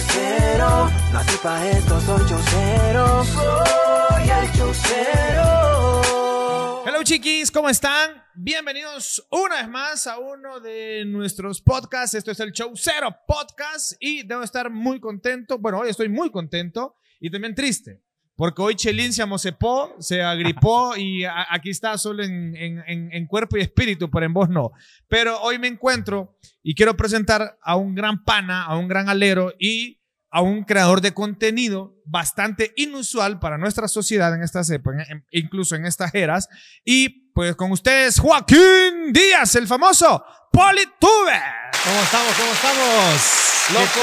chocero, Hello chiquis, ¿cómo están? Bienvenidos una vez más a uno de nuestros podcasts. Esto es el Show Cero Podcast y debo estar muy contento. Bueno, hoy estoy muy contento y también triste porque hoy Chelín se amosepó, se agripó y aquí está solo en, en, en, cuerpo y espíritu, pero en voz no. Pero hoy me encuentro y quiero presentar a un gran pana, a un gran alero y a un creador de contenido bastante inusual para nuestra sociedad en estas épocas, incluso en estas eras. Y pues con ustedes, Joaquín Díaz, el famoso Politube. ¿Cómo estamos? ¿Cómo estamos? Loco.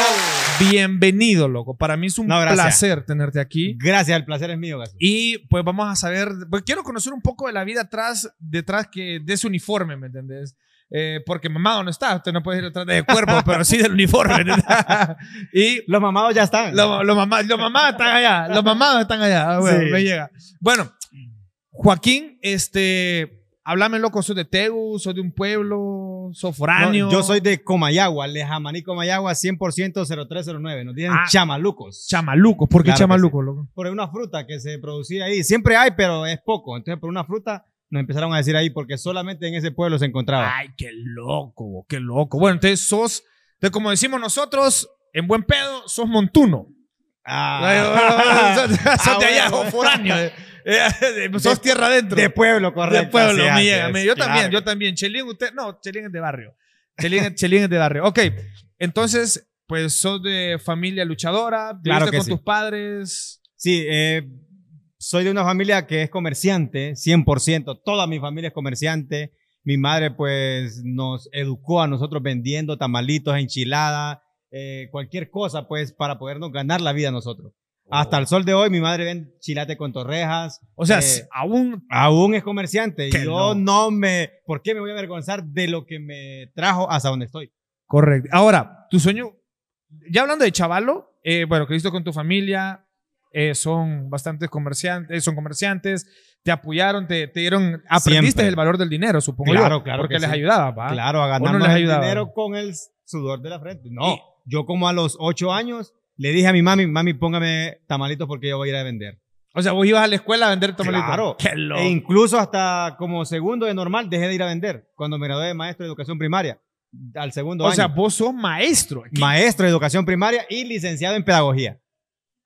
Bienvenido, loco. Para mí es un placer tenerte aquí. Gracias, el placer es mío, Y pues vamos a saber, pues, quiero conocer un poco de la vida atrás, detrás que, de ese uniforme, ¿me entendés? Eh, porque mamado no está, usted no puede ir detrás de cuerpo, pero sí del uniforme. y los mamados ya están. Los mamados están allá, los mamados están allá. Ah, me llega. Bueno, Joaquín, este Háblame, loco, soy de Tegu? soy de un pueblo? soforáneo yo soy de Comayagua, Lejamaní Comayagua, 100% 0309. Nos dicen ah, chamalucos. Chamalucos, ¿por qué chamalucos, loco? Por una fruta que se producía ahí. Siempre hay, pero es poco. Entonces, por una fruta nos empezaron a decir ahí, porque solamente en ese pueblo se encontraba. Ay, qué loco, qué loco. Bueno, entonces sos, como decimos nosotros, en buen pedo, sos montuno. Ah, sos, de ah, allá, Pues sos tierra adentro. De pueblo, correcto. De pueblo, Yo también, yo también. Chelín, usted. No, Chelín es de barrio. Chelín, es de barrio. Ok, entonces, pues sos de familia luchadora. Claro con tus padres. Sí, eh, soy de una familia que es comerciante, 100%. Toda mi familia es comerciante. Mi madre, pues, nos educó a nosotros vendiendo tamalitos, enchiladas, eh, cualquier cosa, pues, para podernos ganar la vida nosotros. Hasta el sol de hoy, mi madre ven chilate con torrejas. O sea, eh, aún. Aún es comerciante. Y yo no. me. ¿Por qué me voy a avergonzar de lo que me trajo hasta donde estoy? Correcto. Ahora, tu sueño. Ya hablando de chavalo, eh, bueno, que visto con tu familia, eh, son bastantes comerciantes, son comerciantes, te apoyaron, te, dieron, aprendiste el valor del dinero, supongo. Claro, claro. Porque les ayudaba, Claro, a ganar no dinero con el sudor de la frente. No, yo como a los ocho años le dije a mi mami, mami, póngame tamalitos porque yo voy a ir a vender. O sea, vos ibas a la escuela a vender tamalitos. Claro. Qué loco. E incluso hasta como segundo de normal dejé de ir a vender cuando me gradué de maestro de educación primaria. Al segundo o año. O sea, vos sos maestro. Maestro de educación primaria y licenciado en pedagogía.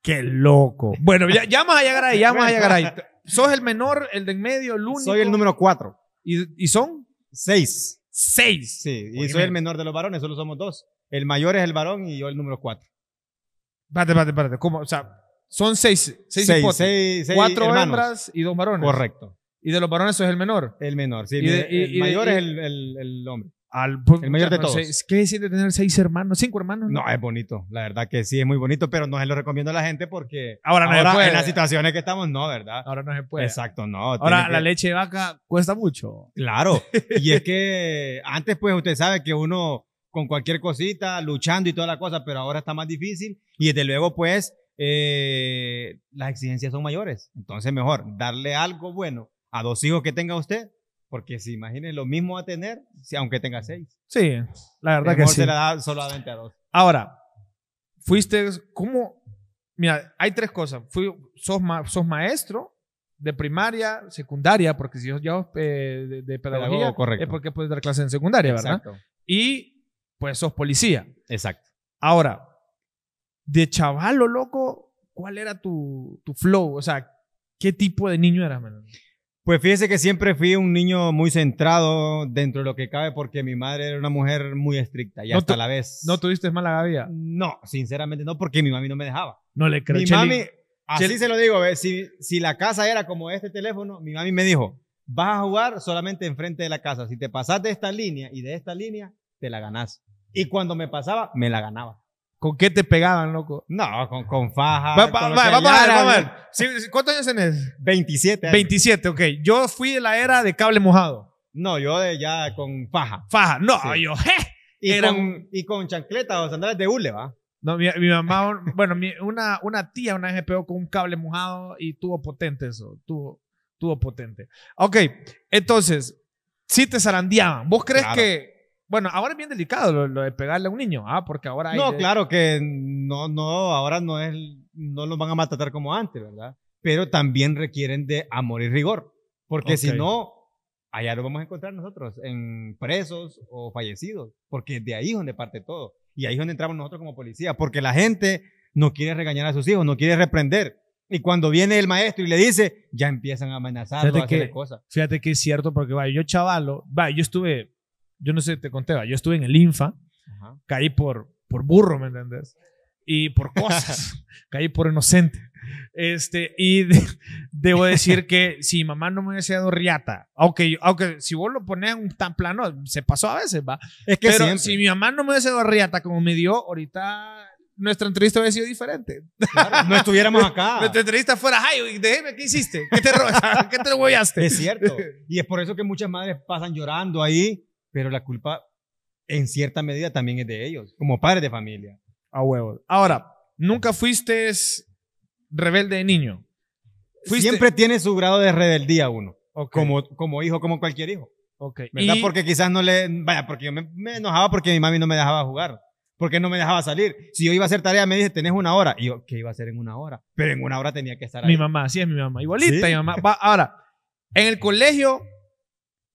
Qué loco. Bueno, ya, ya más llegar ahí. ya Sos el menor, el de en medio, el único. Soy el número cuatro. ¿Y, y son? Seis. Seis. Sí, y soy el menor de los varones, solo somos dos. El mayor es el varón y yo el número cuatro. Espérate, espérate, espérate. ¿Cómo? O sea, son seis, seis, Seis, seis- Cuatro hembras y dos varones. Correcto. Y de los varones es el menor. El menor, sí. Y el, mayor es el, el- el hombre. Al, El mayor de todos. ¿Qué es de tener seis hermanos? ¿Cinco hermanos? No, es bonito. La verdad que sí, es muy bonito, pero no se lo recomiendo a la gente porque Ahora no se ahora en las situaciones que estamos, no, ¿verdad? Ahora no se puede. Exacto, no. Ahora, la leche de vaca cuesta mucho. Claro. Y es que antes, pues, usted sabe que uno con cualquier cosita, luchando y toda la cosa, pero ahora está más difícil y desde luego pues eh, las exigencias son mayores. Entonces mejor darle algo bueno a dos hijos que tenga usted, porque si imaginen lo mismo a tener, si, aunque tenga seis. Sí, la verdad que sí. Se la da solamente a dos. Ahora, fuiste, ¿cómo? Mira, hay tres cosas. Fui, sos, maestro, de primaria, secundaria, porque si yo, yo eh, de, pedagogía, es porque puedes dar clases en secundaria, ¿verdad? Y pues sos policía. Exacto. Ahora, de o loco, ¿cuál era tu, flow? O sea, ¿qué tipo de niño eras, Pues fíjese que siempre fui un niño muy centrado dentro de lo que cabe porque mi madre era una mujer muy estricta y no hasta la vez. ¿No tuviste mala gavia? No, sinceramente no, porque mi mami no me dejaba. No le creo. Mi mami, así se lo digo, si, si la casa era como este teléfono, mi mami me dijo, vas a jugar solamente enfrente de la casa. Si te pasas de esta línea y de esta línea, te la ganás. Y cuando me pasaba, me la ganaba. ¿Con qué te pegaban, loco? No, con, con faja. vamos a ver, vamos a ver. ¿Cuántos años tenés? 27. 27, ok. Yo fui de la era de cable mojado. No, yo de ya con faja. Faja, no, yo, Y, con, y con chancleta o sandales de hule, ¿va? No, mi, mamá, bueno, una, una tía una vez me pegó con un cable mojado y tuvo potente eso, tuvo, tuvo potente. Ok, entonces, si te zarandeaban. ¿Vos crees que bueno, ahora es bien delicado lo, de pegarle a un niño, ah, porque ahora hay No, claro que no, no, ahora no es, no los van a maltratar como antes, ¿verdad? Pero también requieren de amor y rigor, porque si no, allá lo vamos a encontrar nosotros, en presos o fallecidos, porque de ahí es donde parte todo, y ahí es donde entramos nosotros como policía, porque la gente no quiere regañar a sus hijos, no quiere reprender, y cuando viene el maestro y le dice, ya empiezan a amenazar, a hacer cosas. Fíjate que es cierto, porque va, yo chavalo, va, yo estuve yo no sé, te conté, yo estuve en el Infa, caí por, por burro, ¿me entendés? Y por cosas, caí por inocente. Este, y debo decir que si mamá no me hubiese dado riata, aunque, aunque si vos lo ponés un tan plano, se pasó a veces, va. Es que Pero si mi mamá no me hubiese dado riata como me dio, ahorita nuestra entrevista hubiera sido diferente. no estuviéramos acá. nuestra entrevista fuera, ay, déjeme, ¿qué hiciste? ¿Qué te robaste? ¿Qué te Es cierto. Y es por eso que muchas madres pasan llorando ahí pero la culpa en cierta medida también es de ellos, como padres de familia. A huevo. Ahora, nunca fuiste rebelde de niño. Siempre tiene su grado de rebeldía uno, como, como hijo, como cualquier hijo. ¿Verdad? Porque quizás no le. Vaya, porque yo me, enojaba porque mi mami no me dejaba jugar. Porque no me dejaba salir. Si yo iba a hacer tarea, me dice, tenés una hora. Y yo, ¿qué iba a hacer en una hora? Pero en una hora tenía que estar ahí. Mi mamá, sí es mi mamá. Igualita mi mamá. ahora, en el colegio,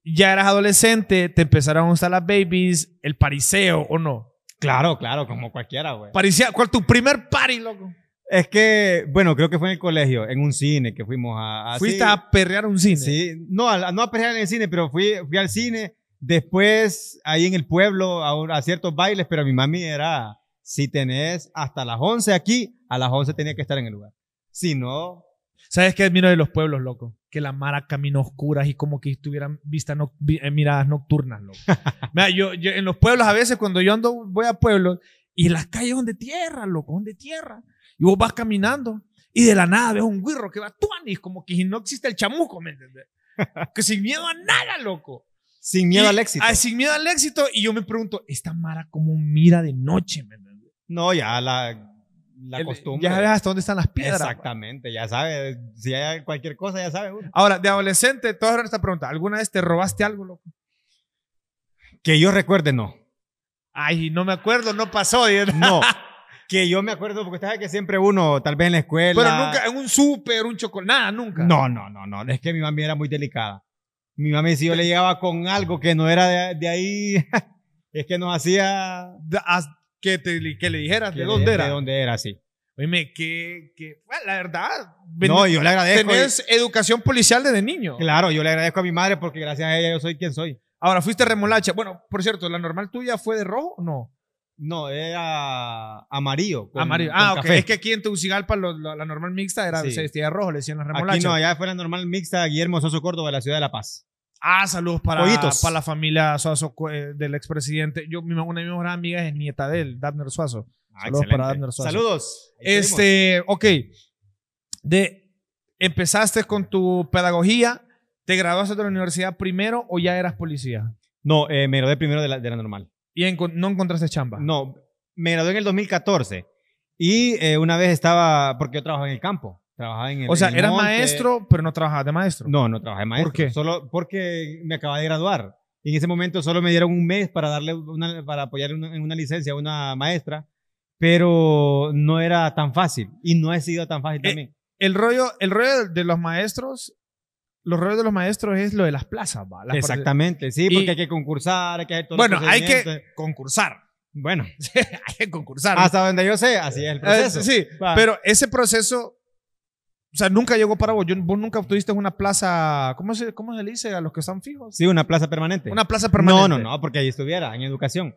ya eras adolescente, te empezaron a gustar las babies, el pariseo o no. Claro, claro, como cualquiera, güey. Pariseo, ¿cuál tu primer party, loco? Es que, bueno, creo que fue en el colegio, en un cine que fuimos a. ¿Fuiste a perrear un cine? Sí, no a, no a perrear en el cine, pero fui, fui al cine. Después, ahí en el pueblo, a, ciertos bailes, pero mi mami era: si tenés hasta las 11 aquí, a las 11 tenía que estar en el lugar. Si no, ¿Sabes qué admiro de los pueblos, loco? Que la mara camina oscuras y como que estuvieran vistas eh, miradas nocturnas, loco. Mira, yo, en los pueblos a veces cuando yo ando, voy a pueblos y las calles son de tierra, loco, son de tierra. Y vos vas caminando y de la nada ves un guirro que va tuanis, como que no existe el chamuco, ¿me entiendes? Que sin miedo a nada, loco. Sin miedo al éxito. sin miedo al éxito. Y yo me pregunto, ¿esta mara cómo mira de noche, me No, ya la la costumbre. Ya sabes hasta dónde están las piedras. Pues. Exactamente, ya sabes. Si hay cualquier cosa, ya sabes. Ahora, de adolescente, todos eran esta pregunta. ¿Alguna vez te robaste algo, loco? Que yo recuerde, no. Ay, no me acuerdo, no pasó. No. que yo me acuerdo, porque sabes que siempre uno, tal vez en la escuela. Pero nunca, en un súper, un chocolate, nada, nunca. No, no, no, no. Es que mi mamá era muy delicada. Mi mamá si yo le llegaba con algo que no era de, de ahí, es que nos hacía que, le dijeras de dónde era. De dónde era, sí. Oíme, que, que bueno, la verdad. No, yo le agradezco. Tenés educación policial desde niño. Claro, yo le agradezco a mi madre porque gracias a ella yo soy quien soy. Ahora, fuiste remolacha. Bueno, por cierto, ¿la normal tuya fue de rojo o no? No, era amarillo. amarillo. Ah, ok. Es que aquí en Tegucigalpa la normal mixta era se vestía de rojo, le decían la remolacha. Aquí no, allá fue la normal mixta Guillermo Soso Córdoba de la ciudad de La Paz. Ah, saludos para, para la familia Suazo eh, del expresidente. Yo, una de mis mejores amigas es nieta de él, Daphne Suazo. Ah, saludos para Dabner Suazo. Saludos. Este, ok. De, empezaste con tu pedagogía, ¿te graduaste de la universidad primero o ya eras policía? No, eh, me gradué primero de la, de la normal. ¿Y no encontraste chamba? No, me gradué en el 2014 y eh, una vez estaba, porque yo trabajo en el campo. Trabajaba en el. O sea, eras maestro, pero no trabajabas de maestro. No, no trabajé de maestro. ¿Por qué? Solo porque me acababa de graduar. Y en ese momento solo me dieron un mes para darle una, para apoyar en una, licencia a una maestra, pero no era tan fácil y no ha sido tan fácil eh, también. El rollo, el rollo de los maestros, los rollos de los maestros es lo de las plazas, Exactamente, sí, porque hay que concursar, hay que Bueno, hay que concursar. Bueno, hay que concursar. Hasta donde yo sé, así es el eh, proceso. sí, pero ese proceso o sea, nunca llegó para vos. Yo, vos nunca obtuviste una plaza, ¿cómo se, ¿cómo se le dice a los que están fijos? Sí, una plaza permanente. Una plaza permanente. No, no, no, porque ahí estuviera, en educación.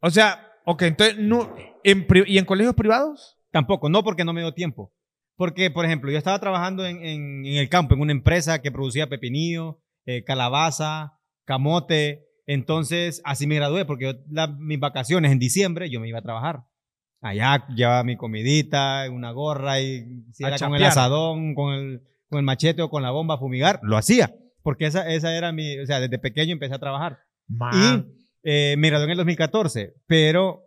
O sea, ok, entonces, no, ¿y en colegios privados? Tampoco, no porque no me dio tiempo. Porque, por ejemplo, yo estaba trabajando en, el campo, en una empresa que producía pepinillo, eh, calabaza, camote. Entonces, así me gradué, porque mis vacaciones en diciembre yo me iba a trabajar allá llevaba mi comidita, una gorra y si era con el asadón, con el, con el machete o con la bomba a fumigar, lo hacía. Porque esa, esa era mi, o sea, desde pequeño empecé a trabajar. Y eh, me gradué en el 2014, pero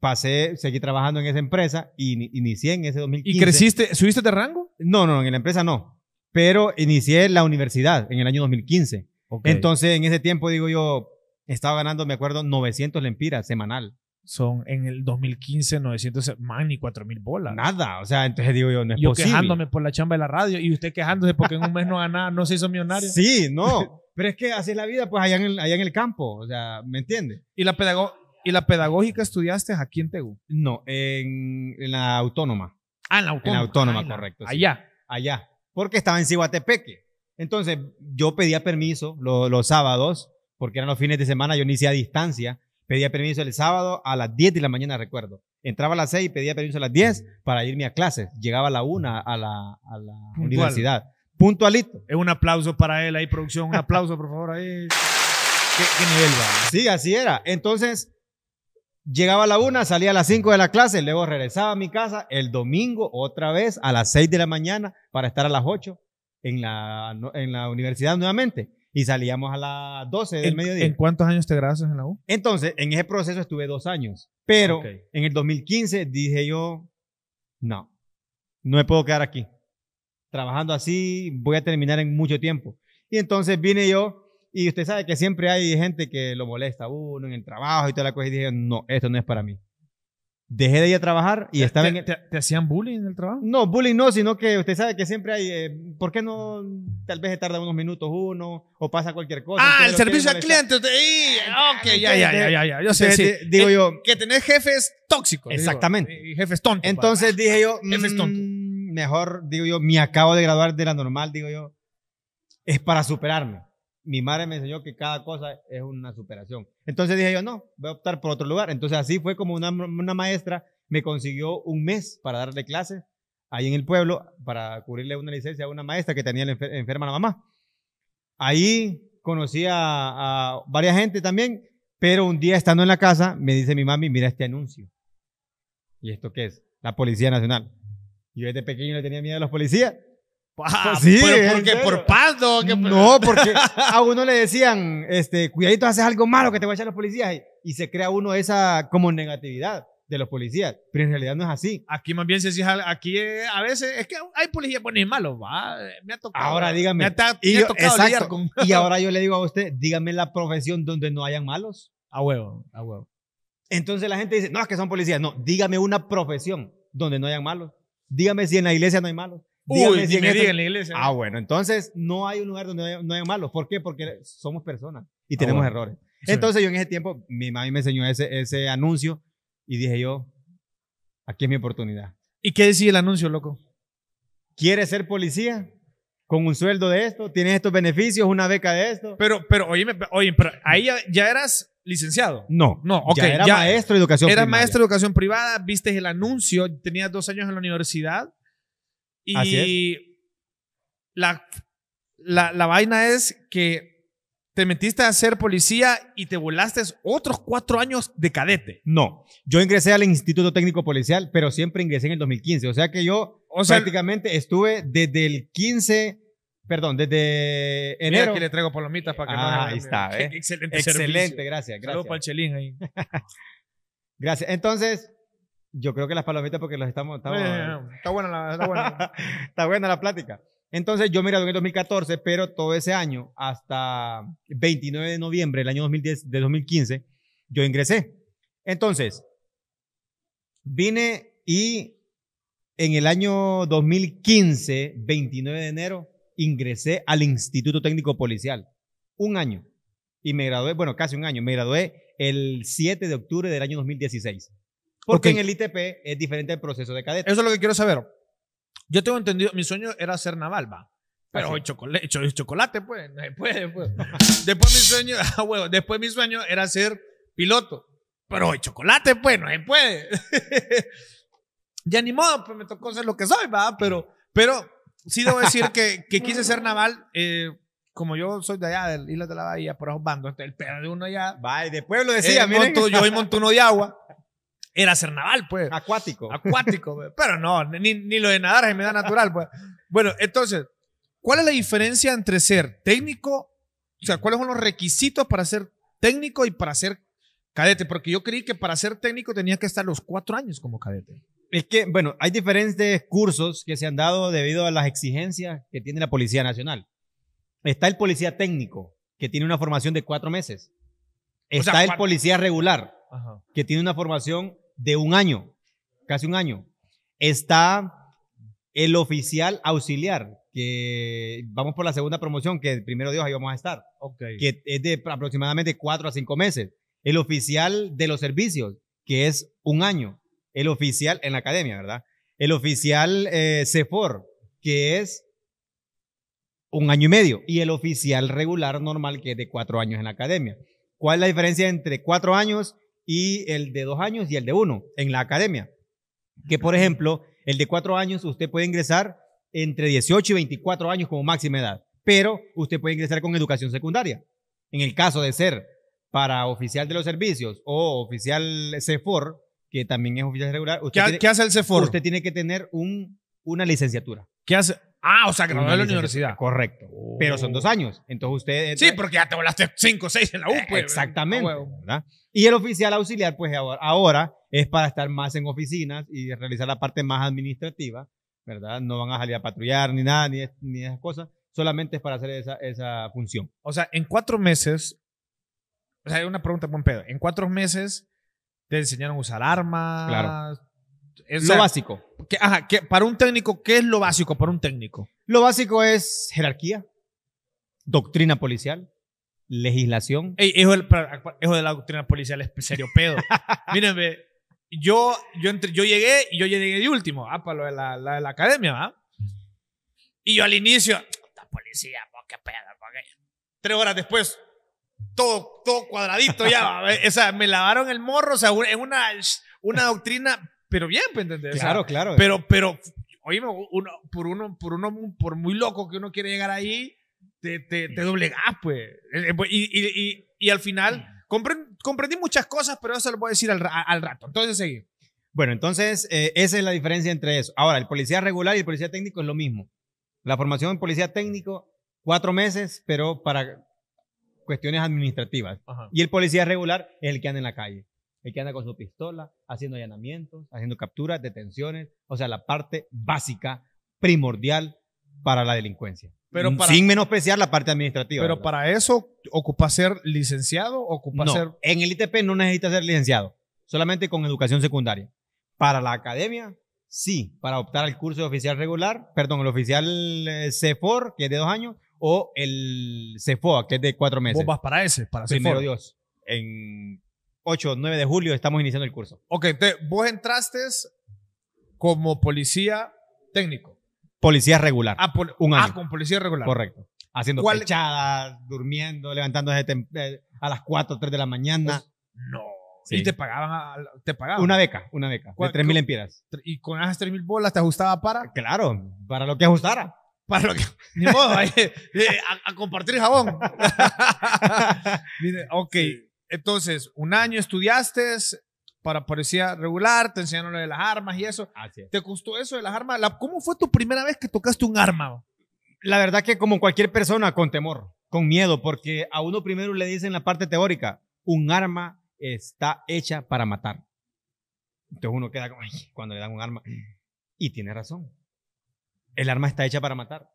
pasé, seguí trabajando en esa empresa y inicié en ese 2015. ¿Y creciste, subiste de rango? No, no, en la empresa no. Pero inicié la universidad en el año 2015. Entonces, en ese tiempo, digo yo, estaba ganando, me acuerdo, 900 lempiras semanal son en el 2015 900, man, ni 4 mil bolas. Nada, o sea, entonces digo yo, no es yo quejándome por la chamba de la radio y usted quejándose porque en un mes no ganaba, no se hizo millonario. Sí, no, pero es que así es la vida pues allá en el, allá en el campo, o sea, ¿me entiende? ¿Y la, ¿Y la pedagógica estudiaste aquí en Tegu? No, en, en, la autónoma. Ah, en la autónoma. En la autónoma, correcto. Allá. Allá, porque estaba en Cihuatepeque. Entonces, yo pedía permiso los, los sábados, porque eran los fines de semana, yo inicié a distancia Pedía permiso el sábado a las 10 de la mañana, recuerdo. Entraba a las 6 y pedía permiso a las 10 para irme a clases. Llegaba a la 1 a la, a la universidad. Puntualito. Es eh, un aplauso para él ahí, producción. Un aplauso, por favor. Ahí. ¿Qué, nivel va? Sí, así era. Entonces, llegaba a la 1, salía a las 5 de la clase, luego regresaba a mi casa el domingo otra vez a las 6 de la mañana para estar a las 8 en la, en la universidad nuevamente y salíamos a las 12 del mediodía. ¿En cuántos años te graduaste en la U? Entonces, en ese proceso estuve dos años, pero en el 2015 dije yo, no, no me puedo quedar aquí. Trabajando así voy a terminar en mucho tiempo. Y entonces vine yo y usted sabe que siempre hay gente que lo molesta a uno en el trabajo y toda la cosa y dije, no, esto no es para mí dejé de ir a trabajar y estaba ¿Te, hacían bullying en el trabajo? No, bullying no, sino que usted sabe que siempre hay... Eh, ¿Por qué no? Tal vez se tarda unos minutos uno o pasa cualquier cosa. Ah, el servicio al cliente. ok, ya, ya, ya, ya, ya. Yo sé, Digo eh, yo... Que tenés jefes tóxicos. Exactamente. y jefes tontos. Pues. Entonces ah, dije yo... Jefes mm, tontos. mejor, digo yo, me acabo de graduar de la normal, digo yo. Es para superarme mi madre me enseñó que cada cosa es una superación. Entonces dije yo, no, voy a optar por otro lugar. Entonces así fue como una, maestra me consiguió un mes para darle clases ahí en el pueblo para cubrirle una licencia a una maestra que tenía enferma la mamá. Ahí conocí a, a varias gente también, pero un día estando en la casa me dice mi mami, mira este anuncio. ¿Y esto qué es? La Policía Nacional. Yo desde pequeño le tenía miedo a los policías Ah, sí, porque por paz, ¿no? porque a uno le decían, este, cuidadito, haces algo malo que te va a echar los policías. Y, se crea uno esa como negatividad de los policías. Pero en realidad no es así. Aquí más bien se fija, aquí eh, a veces es que hay policías buenos y malos, va. Eh, me ha tocado. Ahora dígame. y, y ahora yo le digo a usted, dígame la profesión donde no hayan malos. A huevo, a huevo. Entonces la gente dice, no, es que son policías. No, dígame una profesión donde no hayan malos. Dígame si en la iglesia no hay malos me la iglesia. Ah, bueno, entonces no hay un lugar donde no hay, malos. ¿Por qué? Porque somos personas y ah, tenemos errores. Entonces yo en ese tiempo, mi mami me enseñó ese, ese anuncio y dije yo, aquí es mi oportunidad. ¿Y qué decía el anuncio, loco? ¿Quieres ser policía? Con un sueldo de esto, tienes estos beneficios, una beca de esto. Pero, pero, oye, oye pero ahí ya, eras licenciado. No, no, ok. Ya era maestro de educación Era maestro de educación privada, viste el anuncio, tenías dos años en la universidad y La, la, vaina es que te metiste a ser policía y te volaste otros cuatro años de cadete. No, yo ingresé al Instituto Técnico Policial, pero siempre ingresé en el 2015. O sea que yo prácticamente estuve desde el 15, perdón, desde enero. Mira, le traigo palomitas para que ah, Ahí está, Excelente, Excelente, gracias. gracias. para ahí. gracias. Entonces, yo creo que las palomitas porque las estamos... está, buena la, está, está buena la plática. Entonces yo me gradué en 2014, pero todo ese año, hasta 29 de noviembre del año 2010, de 2015, yo ingresé. Entonces, vine y en el año 2015, 29 de enero, ingresé al Instituto Técnico Policial. Un año. Y me gradué, bueno, casi un año. Me gradué el 7 de octubre del año 2016. Porque en el ITP es diferente el proceso de cadete. Eso es lo que quiero saber. Yo tengo entendido, mi sueño era ser naval, va. Pero hoy chocolate, chocolate, pues, después, después. Pues. después mi sueño, ah, después mi sueño era ser piloto. Pero hoy chocolate, pues, no se puede. ya ni modo, pues me tocó ser lo que soy, va. Pero, pero sí debo decir que, quise ser naval. Eh, como yo soy de allá, de Isla de la Bahía, por esos bandos, el perro de uno allá. Va, y después lo decía, eh, miren. yo soy montuno de agua era ser naval, pues. Acuático. Acuático, pero no, ni, lo de nadar es me da natural, pues. Bueno, entonces, ¿cuál es la diferencia entre ser técnico? O sea, ¿cuáles son los requisitos para ser técnico y para ser cadete? Porque yo creí que para ser técnico tenía que estar los cuatro años como cadete. Es que, bueno, hay diferentes cursos que se han dado debido a las exigencias que tiene la Policía Nacional. Está el policía técnico, que tiene una formación de cuatro meses. Está el policía regular, que tiene una formación de un año, casi un año. Está el oficial auxiliar, que vamos por la segunda promoción, que primero Dios ahí vamos a estar, que es de aproximadamente cuatro a cinco meses. El oficial de los servicios, que es un año. El oficial en la academia, ¿verdad? El oficial eh, CEFOR, que es un año y medio. Y el oficial regular normal, que es de cuatro años en la academia. ¿Cuál es la diferencia entre cuatro años y el de dos años y el de uno en la academia. Que por ejemplo, el de cuatro años usted puede ingresar entre 18 y 24 años como máxima edad, pero usted puede ingresar con educación secundaria. En el caso de ser para oficial de los servicios o oficial CEFOR, que también es oficial regular, usted ¿Qué, hace el CEFOR? Usted tiene que tener un, una licenciatura. ¿Qué hace? Ah, o sea, no de la universidad. Correcto. Oh. Pero son dos años. Entonces usted. Sí, porque ya te volaste cinco o seis en la U, eh, pues. Exactamente. Y el oficial auxiliar, pues ahora es para estar más en oficinas y realizar la parte más administrativa, ¿verdad? No van a salir a patrullar ni nada, ni, esas cosas. Solamente es para hacer esa, función. O sea, en cuatro meses. O sea, hay una pregunta, buen pedo. En cuatro meses te enseñaron a usar armas. Claro. Es lo básico. Que, ajá, que, para un técnico, ¿qué es lo básico para un técnico? Lo básico es jerarquía, doctrina policial, legislación. Eso de la doctrina policial es serio pedo. Mírenme, yo, yo, entre, yo llegué y yo llegué de último, ah, para lo de la, la academia, ¿verdad? Y yo al inicio, la policía, qué pedo, Tres horas después, todo, todo cuadradito ya, esa, me lavaron el morro, o sea, en una, una doctrina pero bien, entendés? Claro, claro. Pero, pero, uno, por uno, por uno, por muy loco que uno quiere llegar ahí, te, te, doblegas, pues. Eh, eh, pues y, al final, comprendí muchas cosas, pero eso lo voy a decir al, rato. Entonces, seguí. Bueno, entonces, eh, esa es la diferencia entre eso. Ahora, el policía regular y el policía técnico es lo mismo. La formación en policía técnico, cuatro meses, pero para cuestiones administrativas. Y el policía regular es el que anda en la calle el que anda con su pistola, haciendo allanamientos, haciendo capturas, detenciones, o sea, la parte básica, primordial para la delincuencia. Sin menospreciar la parte administrativa. Pero para eso, ¿ocupa ser licenciado? Ocupa no, ser... En el ITP no necesita ser licenciado, solamente con educación secundaria. Para la academia, sí, para optar al curso de oficial regular, perdón, el oficial eh, CEFOR, que es de dos años, o el CEFOA, que es de cuatro meses. Vos vas para ese, para Primero Primero Dios. En 8, 9 de julio estamos iniciando el curso. Ok, te, vos entraste como policía técnico. Policía regular. Ah, ah con policía regular. Correcto. Haciendo pechadas, durmiendo, levantándose eh, a las 4, 3 de la mañana. no. Y te pagaban, te pagaban. Una beca, una beca. De 3 mil empiras. ¿Y con esas 3 mil bolas te ajustaba para? Claro, para lo que ajustara para lo que, ni modo, eh, a, compartir jabón. ok, entonces, un año estudiaste para policía regular, te enseñaron lo de las armas y eso. ¿Te gustó eso de las armas? ¿Cómo fue tu primera vez que tocaste un arma? La verdad que como cualquier persona, con temor, con miedo, porque a uno primero le dicen la parte teórica, un arma está hecha para matar. Entonces uno queda como, cuando le dan un arma. Y tiene razón. El arma está hecha para matar.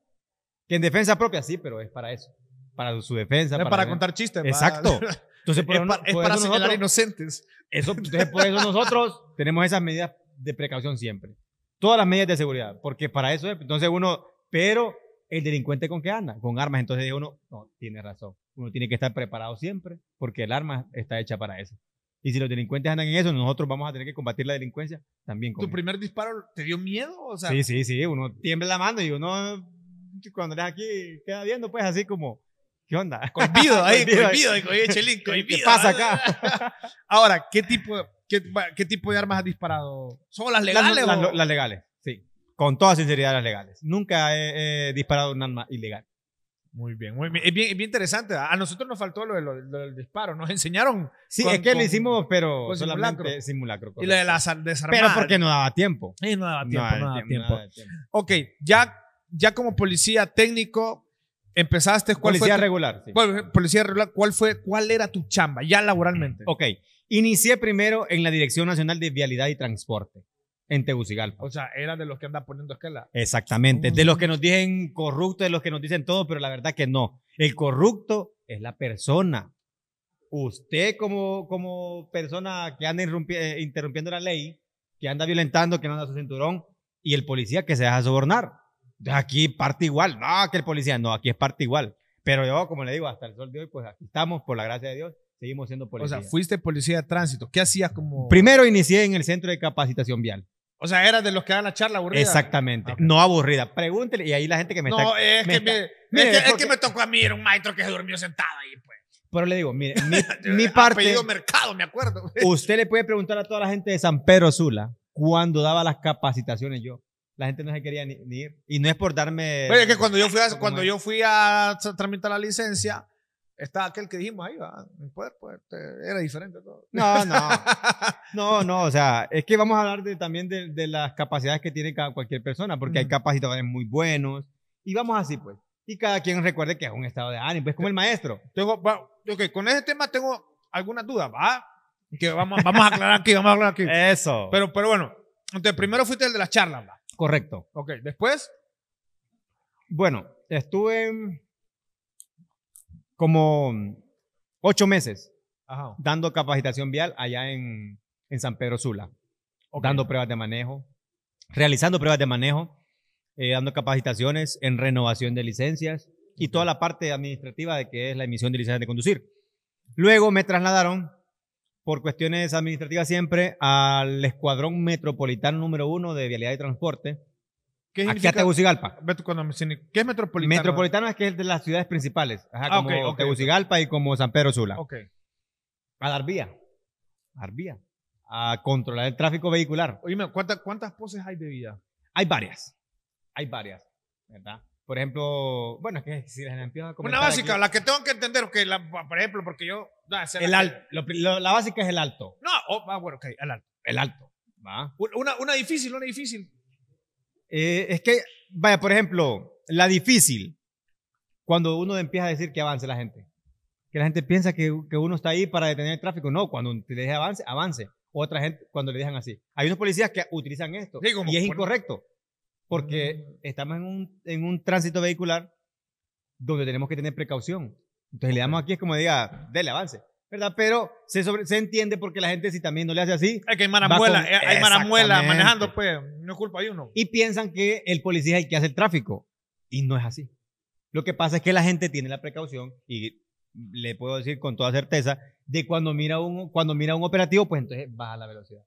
Que en defensa propia sí, pero es para eso. Para su defensa. No para, contar chistes. Exacto. Entonces, es, para, señalar inocentes. Eso, entonces, por eso nosotros tenemos esas medidas de precaución siempre. Todas las medidas de seguridad, porque para eso es. Entonces uno, pero el delincuente con qué anda, con armas. Entonces uno, no, tiene razón. Uno tiene que estar preparado siempre, porque el arma está hecha para eso. Y si los delincuentes andan en eso, nosotros vamos a tener que combatir la delincuencia también. Con ¿Tu primer disparo te dio miedo? O sea, sí, sí, sí. Uno tiembla la mano y uno, cuando eres aquí, queda viendo, pues así como ¿Qué onda? Cohibido, ahí, cohibido, cohibido, Chelín, cohibido. ¿Qué pasa acá? Ahora, ¿qué tipo, qué, tipo de armas has disparado? ¿Son las legales? Las, legales, sí. Con toda sinceridad, las legales. Nunca he, disparado un arma ilegal. Muy bien, muy bien. Es bien, interesante. A nosotros nos faltó lo, del disparo. Nos enseñaron. Sí, es que lo hicimos, pero solamente simulacro. y lo de la desarmada. Pero porque no daba tiempo. Sí, no daba tiempo, no daba, tiempo, Ok, ya, ya como policía técnico, Empezaste ¿cuál policía regular. Policía regular, ¿cuál fue cuál era tu chamba ya laboralmente? Ok. Inicié primero en la Dirección Nacional de Vialidad y Transporte en Tegucigalpa. O sea, era de los que andan poniendo escala. Exactamente, de los que nos oh. dicen corrupto, de los que nos dicen todo, pero la verdad que no. El corrupto es la persona. Usted como, como persona que anda eh, interrumpiendo la ley, que anda violentando, que no anda su cinturón, y el policía que se deja sobornar. Aquí parte igual, no, que el policía, no, aquí es parte igual. Pero yo, como le digo, hasta el sol de hoy, pues aquí estamos, por la gracia de Dios, seguimos siendo policías. O sea, fuiste policía de tránsito. ¿Qué hacías como...? Primero inicié en el centro de capacitación vial. O sea, eras de los que dan la charla aburrida. Exactamente. Ah, no aburrida. Pregúntele. Y ahí la gente que me no, No, es, que, me, tocó a mí, era un maestro que se durmió sentado ahí, pues. Pero le digo, mire, mi, parte... Apellido Mercado, me acuerdo. usted le puede preguntar a toda la gente de San Pedro Sula cuando daba las capacitaciones yo la gente no se quería ni, ni ir. Y no es por darme... Pero es que cuando yo fui a, cuando yo fui a tramitar la licencia, está aquel que dijimos ahí, va, poder, este, era diferente todo. No, no, no, no, o sea, es que vamos a hablar de, también de, de, las capacidades que tiene cada, cualquier persona, porque hay capacitadores muy buenos, y vamos así pues. Y cada quien recuerde que es un estado de ánimo, es pues, como el maestro. Tengo, que con ese tema tengo algunas dudas, va, que vamos, vamos a aclarar aquí, vamos a aclarar aquí. Eso. Pero, pero bueno, entonces primero fuiste el de las charlas, va correcto. Ok, después. Bueno, estuve como ocho meses dando capacitación vial allá en, San Pedro Sula, dando pruebas de manejo, realizando pruebas de manejo, eh, dando capacitaciones en renovación de licencias y toda la parte administrativa de que es la emisión de licencias de conducir. Luego me trasladaron por cuestiones administrativas siempre al Escuadrón Metropolitano número uno de Vialidad y Transporte. ¿Qué aquí a Tegucigalpa. ¿Qué es metropolitano? Metropolitano es que es de las ciudades principales. Ajá, ah, como Tegucigalpa y como San Pedro Sula. A dar vía. A dar vía. A controlar el tráfico vehicular. Oíme, ¿cuántas, ¿cuántas poses hay de vía? Hay varias. Hay varias. ¿Verdad? Por ejemplo, bueno, es que si les empiezo a Una básica, la que tengo que entender, que por ejemplo, porque yo la básica es el alto. No, oh, ah, bueno, el alto. El alto. Una, una difícil, una difícil. Eh, es que, vaya, por ejemplo, la difícil, cuando uno empieza a decir que avance la gente. Que la gente piensa que, uno está ahí para detener el tráfico. No, cuando te deje avance, avance. Otra gente, cuando le dejan así. Hay unos policías que utilizan esto y es incorrecto. Porque mm. estamos en un tránsito vehicular donde tenemos que tener precaución. Entonces le damos aquí, es como diga, dele avance. ¿Verdad? Pero se, se entiende porque la gente, si también no le hace así. Es que hay maramuela, eh, hay maramuela manejando, pues, no es culpa de uno. Y piensan que el policía es el que hace el tráfico. Y no es así. Lo que pasa es que la gente tiene la precaución y le puedo decir con toda certeza de cuando mira un, cuando mira un operativo, pues entonces baja la velocidad.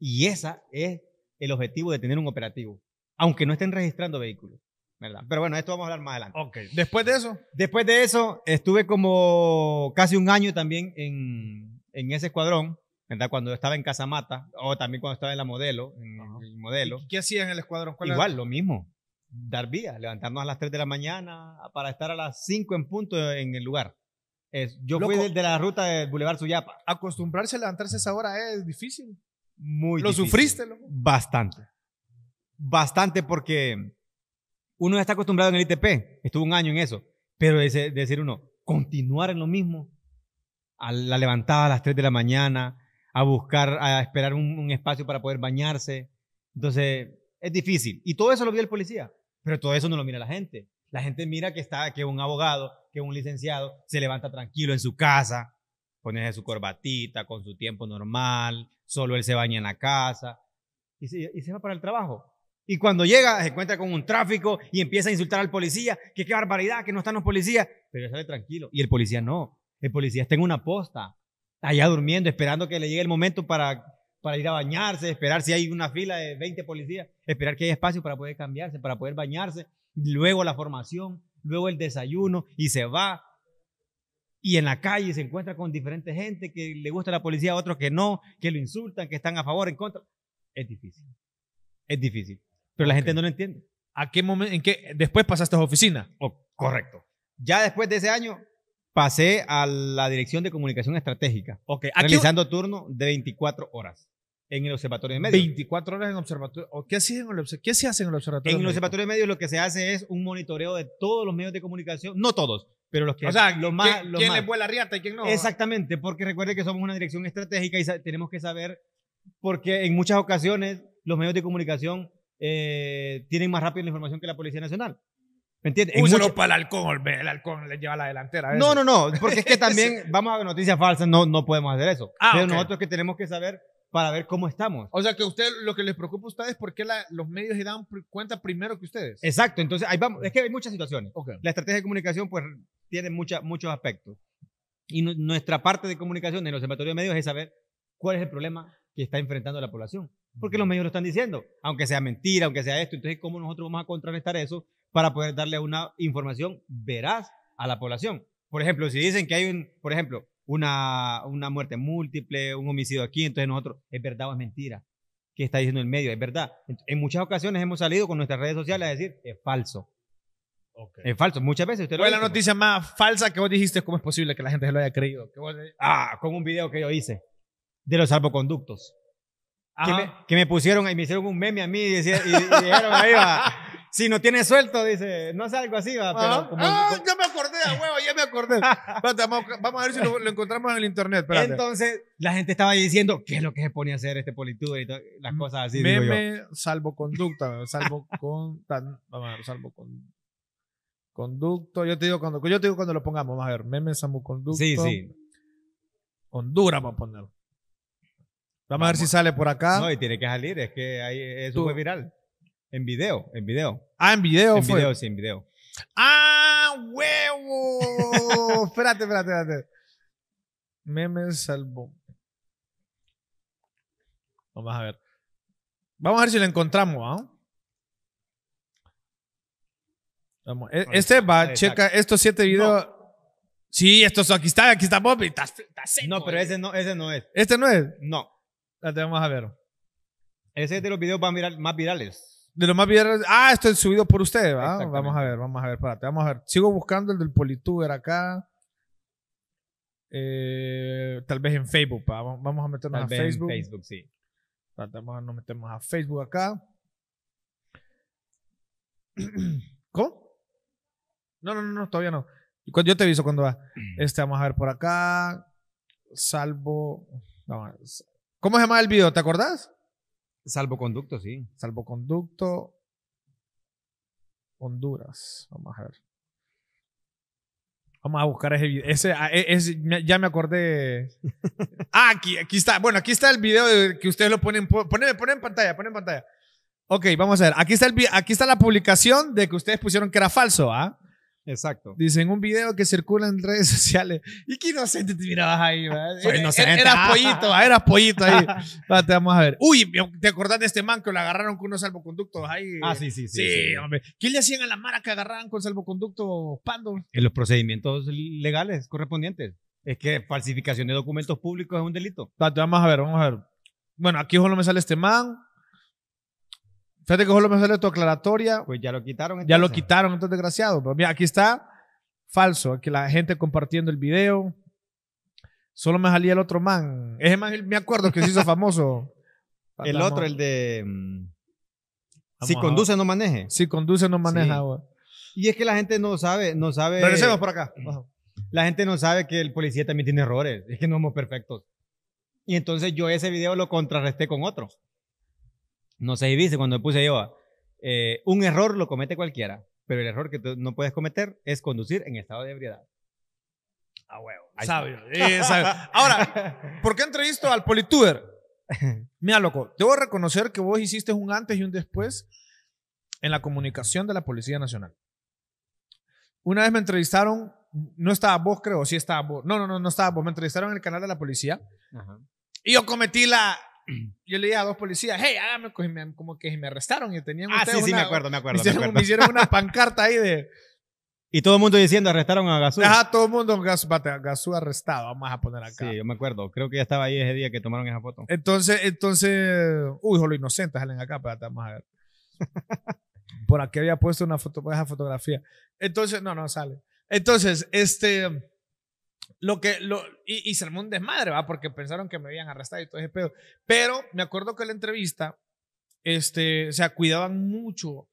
Y ese es el objetivo de tener un operativo, aunque no estén registrando vehículos. Pero bueno, esto vamos a hablar más adelante. Ok, después de eso. Después de eso, estuve como casi un año también en, ese escuadrón, ¿verdad? Cuando estaba en Casamata, o también cuando estaba en la modelo, en, modelo. ¿Qué hacía en el escuadrón? Igual, lo mismo. Dar vía levantarnos a las 3 de la mañana para estar a las 5 en punto en el lugar. yo fui de, la ruta del Boulevard Suyapa. Acostumbrarse a levantarse a esa hora es difícil. Muy ¿Lo sufriste? Bastante. Bastante porque uno está acostumbrado en el ITP, estuvo un año en eso, pero de decir uno, continuar en lo mismo, a la levantada a las 3 de la mañana, a buscar, a esperar un, espacio para poder bañarse. Entonces, es difícil. Y todo eso lo vio el policía, pero todo eso no lo mira la gente. La gente mira que está, que un abogado, que un licenciado se levanta tranquilo en su casa, pone su corbatita, con su tiempo normal, solo él se baña en la casa y se va para el trabajo. Y cuando llega, se encuentra con un tráfico y empieza a insultar al policía, qué barbaridad, que no están los policías. Pero él sale tranquilo. Y el policía no. El policía está en una posta, allá durmiendo, esperando que le llegue el momento para, para ir a bañarse, esperar si hay una fila de 20 policías, esperar que haya espacio para poder cambiarse, para poder bañarse. Luego la formación, luego el desayuno y se va. Y en la calle se encuentra con diferente gente que le gusta la policía, otros que no, que lo insultan, que están a favor, en contra. Es difícil. Es difícil. Pero la gente no lo entiende. ¿A qué momento, en qué, después pasaste a oficina? Oh, correcto. Ya después de ese año, pasé a la Dirección de Comunicación Estratégica, okay. realizando turno de 24 horas en el Observatorio de Medios. 24 horas en Observatorio. ¿Qué, el observatorio? ¿Qué se hace en el Observatorio En el Observatorio de Medios lo que se hace es un monitoreo de todos los medios de comunicación, no todos, pero los que... O sea, los más, ¿quién, vuela riata y quién no? Exactamente, porque recuerde que somos una dirección estratégica y tenemos que saber, porque en muchas ocasiones los medios de comunicación eh, tienen más rápido la información que la Policía Nacional. ¿Me entiendes? Úsalo para el halcón, el halcón le lleva la delantera. no, no, no, porque es que también vamos a ver noticias falsas, no, no podemos hacer eso. Ah, Pero nosotros que tenemos que saber para ver cómo estamos. O sea, que usted lo que les preocupa a ustedes es por qué los medios se dan cuenta primero que ustedes. Exacto, entonces ahí vamos, es que hay muchas situaciones. La estrategia de comunicación pues tiene mucha, muchos aspectos. Y nuestra parte de comunicación en el Observatorio de Medios es saber cuál es el problema que está enfrentando la población porque los medios lo están diciendo, aunque sea mentira, aunque sea esto. Entonces, ¿cómo nosotros vamos a contrarrestar eso para poder darle una información veraz a la población? Por ejemplo, si dicen que hay un, por ejemplo, una, una muerte múltiple, un homicidio aquí, entonces nosotros, ¿es verdad o es mentira? ¿Qué está diciendo el medio? ¿Es verdad? En muchas ocasiones hemos salido con nuestras redes sociales a decir, es falso. Es falso, muchas veces. ¿Cuál es la noticia más falsa que vos dijiste? ¿Cómo es posible que la gente se lo haya creído? Ah, con un video que yo hice de los salvoconductos. Que me, pusieron y me hicieron un meme a mí y, decía, dijeron ahí va. Si no tiene suelto, dice, no es algo así, va. Pero yo ah, me acordé, huevo, ya me acordé. vamos, a ver si lo, encontramos en el internet. Entonces, la gente estaba diciendo, ¿qué es lo que se ponía a hacer este politudo y las cosas así? Meme, salvoconducta, salvo con. vamos a ver, salvo Conducto, yo te digo cuando, yo te digo cuando lo pongamos, vamos a ver, meme, salvoconducto. Sí, sí. Honduras, vamos a ponerlo. Vamos, a ver si sale por acá. No, y tiene que salir, es que ahí, Es viral. En video, en video. Ah, en video en video, sí, en video. ¡Ah, huevo! espérate, espérate, espérate. Meme salvó. Vamos a ver. Vamos a ver si lo encontramos, ¿ah? Vamos. E-, este va, a checa estos siete videos. Sí, estos aquí está, aquí está Bobby. no, pero eh. ese no, ese no es. ¿Este no es? No. Vamos vamos a ver. Ese es de los videos más, más virales. De los más virales. Ah, esto es subido por usted, Vamos a ver, vamos a ver, espérate, vamos a ver. Sigo buscando el del Polituber acá. Eh, tal vez en Facebook, vamos a meternos a Facebook. En Facebook, sí. nos metemos a Facebook acá. ¿Cómo? No, no, no, todavía no. Yo te aviso cuando va. Este, vamos a ver por acá. Salvo. Vamos a ver. ¿Cómo se llama el video? ¿Te acordás? Salvoconducto, sí. Salvoconducto Honduras. Vamos a ver. Vamos a buscar ese video. Ah, e, ya me acordé. Ah, aquí, aquí está. Bueno, aquí está el video que ustedes lo ponen. Ponen, en pantalla, ponen en pantalla. Ok, vamos a ver. Aquí está, el, aquí está la publicación de que ustedes pusieron que era falso, ¿ah? Exacto. Dicen un video que circula en redes sociales. Y qué inocente te mirabas ahí, Eras pollito, ah, eras pollito ahí. vamos a ver. Uy, ¿te acordás de este man que lo agarraron con unos salvoconductos ahí? Ah, sí, sí, sí. Sí, hombre. ¿Qué le hacían a la mara que agarraban con salvoconductos Pando? En los procedimientos legales correspondientes. Es que falsificación de documentos públicos es un delito. vamos a ver, vamos a ver. Bueno, aquí solo me sale este man. Fíjate que solo me sale tu aclaratoria. Pues ya lo quitaron. Ya lo quitaron, entonces desgraciado. Pero mira, aquí está falso. Aquí la gente compartiendo el video. Solo me salía el otro man. Es más, me acuerdo que se hizo famoso. el otro, el de. Mm, si conduce, no maneje. Si conduce, no maneja. Y es que la gente no sabe. No sabe Regresemos por acá. La gente no sabe que el policía también tiene errores. Es que no somos perfectos. Y entonces yo ese video lo contrarresté con otro. No sé si viste cuando me puse yo, ah, eh, un error lo comete cualquiera, pero el error que no puedes cometer es conducir en estado de ebriedad. Ah, huevo. Sabio, Ahora, ¿por qué entrevisto al polituber? Mira, loco, debo reconocer que vos hiciste un antes y un después en la comunicación de la Policía Nacional. Una vez me entrevistaron, no estaba vos, creo, sí estaba vos. No, no, no, no estaba vos. Me entrevistaron en el canal de la policía. Y yo cometí la, yo le a dos policías, hey, ah como que me arrestaron y tenían Ah, sí, sí, me acuerdo, me acuerdo. Me hicieron, una pancarta ahí de... Y todo el mundo diciendo, arrestaron a Gasú. Ajá, todo el mundo, Gasú, Gasú arrestado, vamos a poner acá. Sí, yo me acuerdo, creo que ya estaba ahí ese día que tomaron esa foto. Entonces, entonces, uy, lo inocente, salen acá, para vamos a ver. Por aquí había puesto una foto, esa fotografía. Entonces, no, no sale. Entonces, este lo que, lo, y, y se armó un desmadre, ¿va? Porque pensaron que me habían arrastrado y todo ese pedo. Pero me acuerdo que en la entrevista, este, o sea, cuidaban mucho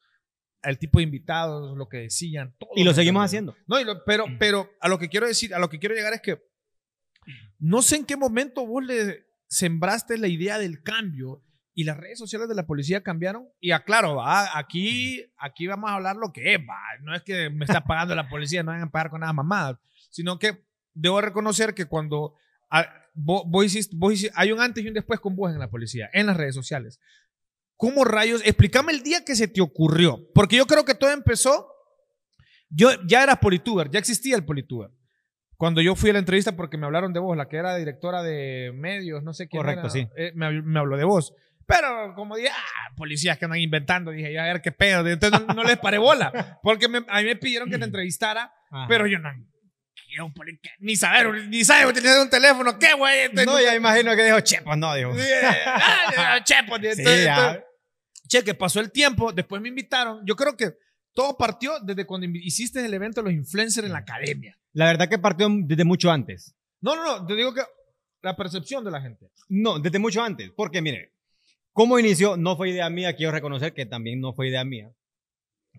el tipo de invitados, lo que decían, todo. Y lo, seguimos haciendo. No, pero, mm. pero a lo que quiero decir, a lo que quiero llegar es que no sé en qué momento vos le sembraste la idea del cambio y las redes sociales de la policía cambiaron. Y aclaro, ¿va? aquí, aquí vamos a hablar lo que es, ¿va? no es que me está pagando la policía, no van a pagar con nada mamada, sino que debo reconocer que cuando ah, vos, hiciste, hay un antes y un después con vos en la policía, en las redes sociales. ¿Cómo rayos? Explícame el día que se te ocurrió, porque yo creo que todo empezó. Yo ya era polituber, ya existía el polituber. Cuando yo fui a la entrevista, porque me hablaron de vos, la que era directora de medios, no sé qué. Correcto, era, sí. Eh, me, habló de vos. Pero como dije, ah, policías que andan inventando, dije, a ver qué pedo. Entonces no, les paré bola, porque me, a mí me pidieron que te entrevistara, pero yo no, ni saber, ni saber utilizar un teléfono, ¿qué, güey? No, ya imagino que dijo, che, pues no, dijo. che, pues, Che, que pasó el tiempo, después me invitaron. Yo creo que todo partió desde cuando hiciste el evento los influencers en la academia. La verdad que partió desde mucho antes. No, no, no, te digo que la percepción de la gente. No, desde mucho antes, porque mire, cómo inició no fue idea mía, quiero reconocer que también no fue idea mía,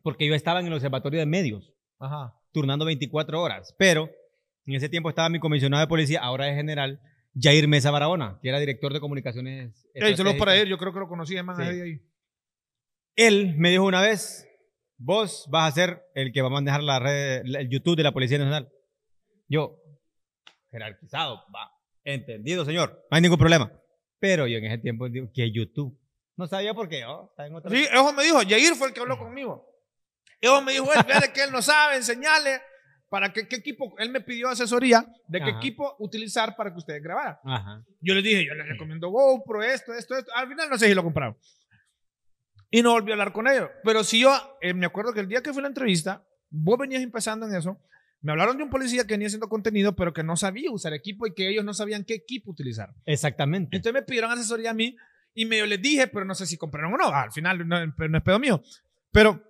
porque yo estaba en el Observatorio de Medios, Ajá. turnando 24 horas, pero en ese tiempo estaba mi comisionado de policía, ahora es general, Jair Mesa Barahona, que era director de comunicaciones. para él, yo creo que lo conocí. más ahí. Él me dijo una vez, vos vas a ser el que va a manejar la red, el YouTube de la Policía Nacional. Yo, jerarquizado, va, entendido, señor, no hay ningún problema. Pero yo en ese tiempo digo que YouTube. No sabía por qué. Oh, sí, eso me dijo, Jair fue el que habló conmigo. Eso me dijo, él, que él no sabe, enseñale para qué, equipo, él me pidió asesoría de qué equipo utilizar para que ustedes grabaran. Yo les dije, yo les recomiendo GoPro, esto, esto, esto. Al final no sé si lo compraron. Y no volví a hablar con ellos. Pero si yo, eh, me acuerdo que el día que fue la entrevista, vos venías empezando en eso, me hablaron de un policía que venía haciendo contenido, pero que no sabía usar equipo y que ellos no sabían qué equipo utilizar. Exactamente. Entonces me pidieron asesoría a mí y medio les dije, pero no sé si compraron o no. al final no, no es pedo mío. Pero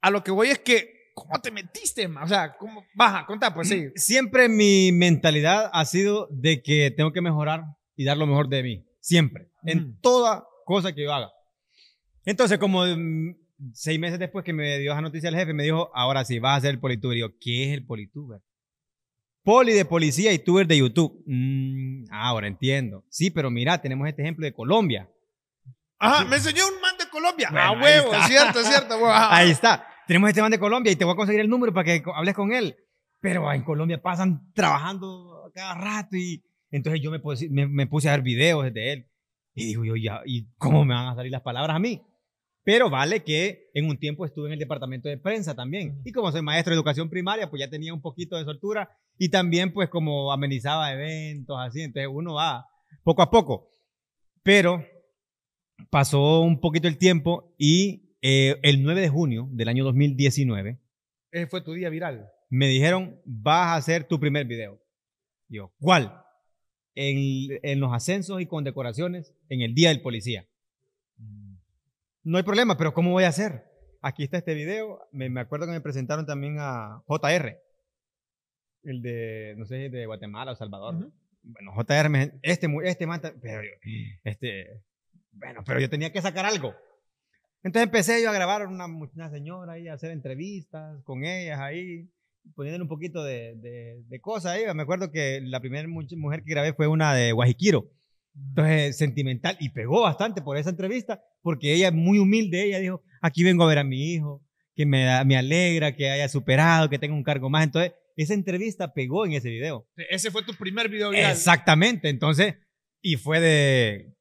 a lo que voy es que ¿cómo te metiste? ma? O sea, ¿cómo? baja, contá, pues sí. Mm, siempre mi mentalidad ha sido de que tengo que mejorar y dar lo mejor de mí. Siempre. En mm. toda cosa que yo haga. Entonces, como mm, seis meses después que me dio esa noticia el jefe, me dijo, ahora sí, vas a ser el polituber. Y yo, ¿qué es el polituber? Poli de policía y tuber de YouTube. ahora entiendo. Sí, pero mira, tenemos este ejemplo de Colombia. Ajá, me enseñó un man de Colombia. Ah, a huevo, es cierto, es cierto. Ahí está tenemos este man de Colombia y te voy a conseguir el número para que hables con él. Pero en Colombia pasan trabajando cada rato y entonces yo me puse, a ver videos de él. Y digo yo, ya, ¿y cómo me van a salir las palabras a mí? Pero vale que en un tiempo estuve en el departamento de prensa también. Y como soy maestro de educación primaria, pues ya tenía un poquito de soltura y también pues como amenizaba eventos, así. Entonces uno va poco a poco. Pero pasó un poquito el tiempo y eh, el 9 de junio del año 2019. Ese eh, fue tu día viral. Me dijeron, vas a hacer tu primer video. Digo, ¿cuál? En, en los ascensos y condecoraciones en el Día del Policía. Mm. No hay problema, pero ¿cómo voy a hacer? Aquí está este video. Me, acuerdo que me presentaron también a JR, el de, no sé, de Guatemala o Salvador. Bueno, JR, este, este, este, este, bueno, pero yo tenía que sacar algo. Entonces empecé yo a grabar una, una señora ahí, a hacer entrevistas con ellas ahí, poniendo un poquito de, de, cosas ahí. Me acuerdo que la primera mujer que grabé fue una de Guajiquiro. Entonces, sentimental y pegó bastante por esa entrevista, porque ella es muy humilde, ella dijo, aquí vengo a ver a mi hijo, que me, me alegra, que haya superado, que tenga un cargo más. Entonces, esa entrevista pegó en ese video. Ese fue tu primer video Exactamente, entonces, y fue de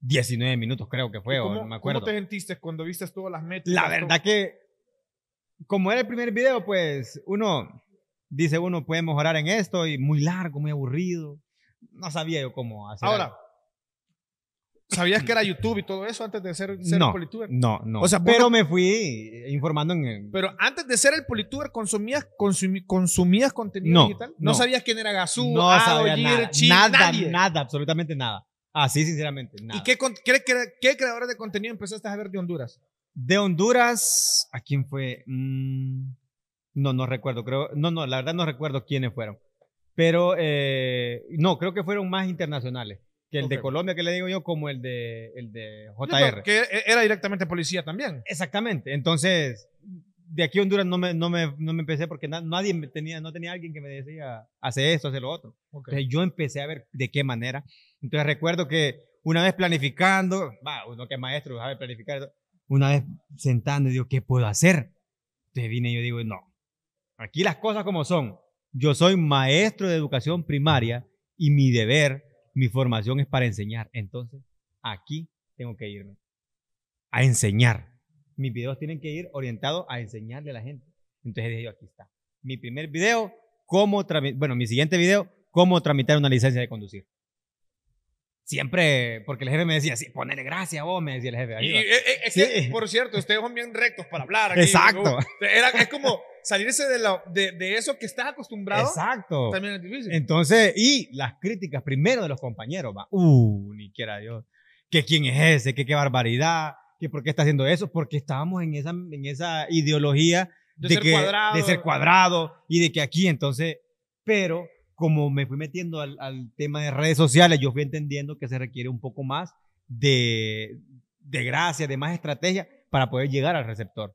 19 minutos creo que fue, o no me acuerdo. ¿Cómo te sentiste cuando viste todas las metas? La verdad que, como era el primer video, pues uno dice, uno puede mejorar en esto y muy largo, muy aburrido. No sabía yo cómo hacer. Ahora, ¿sabías que era YouTube y todo eso antes de ser, no, polituber? No, no. O sea, pero me fui informando en... pero antes de ser el polituber, ¿consumías, consumías contenido no, digital? No. sabías quién era Gazú? No sabía nada, nada, absolutamente nada. Así, sinceramente, nada. ¿Y qué, qué, creadores de contenido empezaste a ver de Honduras? De Honduras, ¿a quién fue? Mm, no, no recuerdo, creo. No, no, la verdad no recuerdo quiénes fueron. Pero, eh, no, creo que fueron más internacionales que el de Colombia que le digo yo como el de el de JR que e, era directamente policía también exactamente entonces de aquí a Honduras no me, no me, no me empecé porque nadie me tenía no tenía alguien que me decía hace esto hace lo otro entonces yo empecé a ver de qué manera entonces recuerdo que una vez planificando, va, uno que es maestro sabe planificar, una vez sentando, y digo, ¿qué puedo hacer? Entonces vine y yo digo, no, aquí las cosas como son. Yo soy maestro de educación primaria y mi deber, mi formación es para enseñar. Entonces, aquí tengo que irme a enseñar. Mis videos tienen que ir orientados a enseñarle a la gente. Entonces dije yo, aquí está. Mi primer video, cómo bueno, mi siguiente video, cómo tramitar una licencia de conducir siempre, porque el jefe me decía, sí, ponele gracia vos, me decía el jefe. Eh, eh, por cierto, ustedes son bien rectos para hablar. Exacto. Era, es como salirse de, de, de, eso que estás acostumbrado. Exacto. También es difícil. Entonces, y las críticas primero de los compañeros, va, uh, ni quiera Dios, que quién es ese, que qué barbaridad, que por qué está haciendo eso, porque estábamos en esa, en esa ideología de, de ser cuadrado y de que aquí entonces, pero como me fui metiendo al, tema de redes sociales, yo fui entendiendo que se requiere un poco más de, gracia, de más estrategia para poder llegar al receptor.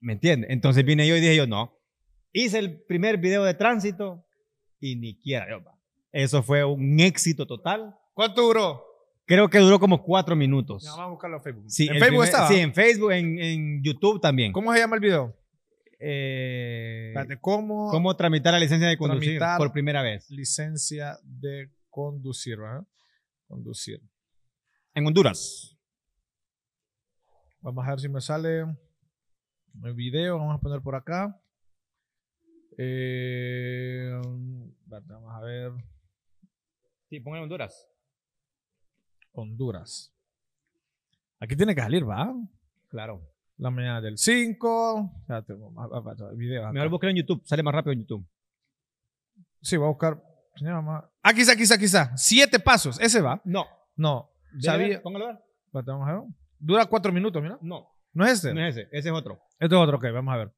¿Me entiendes? Entonces vine yo y dije yo, no, hice el primer video de tránsito y ni quiera. eso fue un éxito total. ¿Cuánto duró? Creo que duró como cuatro minutos. Ya, vamos a buscarlo en Facebook. Sí, ¿En Facebook Sí, en Facebook, en, en, YouTube también. ¿Cómo se llama el video? Eh, ¿cómo, tramitar la licencia de conducir por primera vez? Licencia de conducir, ¿verdad? Conducir. En Honduras. Vamos a ver si me sale el video. Vamos a poner por acá. Eh, vamos a ver. Sí, en Honduras. Honduras. Aquí tiene que salir, ¿va? Claro la mañana del 5. ya Me buscar en YouTube, sale más rápido en YouTube. Sí, voy a buscar. Ah, quizá, quizá, quizá. Siete pasos, ese va. No. No. Sabía. Póngalo a ver. Dura cuatro minutos, mira. No. ¿No es ese? No es ese, ese es otro. Este es otro, ok, vamos a ver.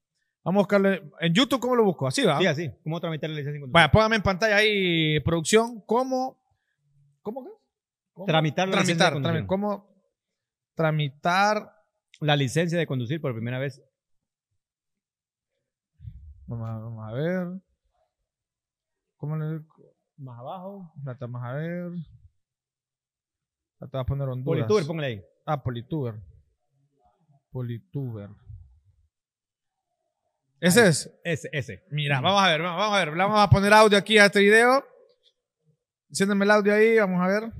Vamos a buscarle. En YouTube, ¿cómo lo busco? Así va. Sí, así. ¿Cómo tramitar la licencia minutos? Vaya, póngame en pantalla ahí, producción, cómo. ¿Cómo qué? Tramitar la licencia Tramitar, ¿Cómo tramitar la licencia de conducir por primera vez? Vamos a, ver. ¿Cómo le, más abajo? Plata, vamos a ver. a poner Honduras. Polituber, póngale ahí. Ah, Polituber. Polituber. ¿Ese es? Ese, ese. Mira, mm. vamos a ver, vamos a ver. Vamos a poner audio aquí a este video. Enciéndeme el audio ahí, vamos a ver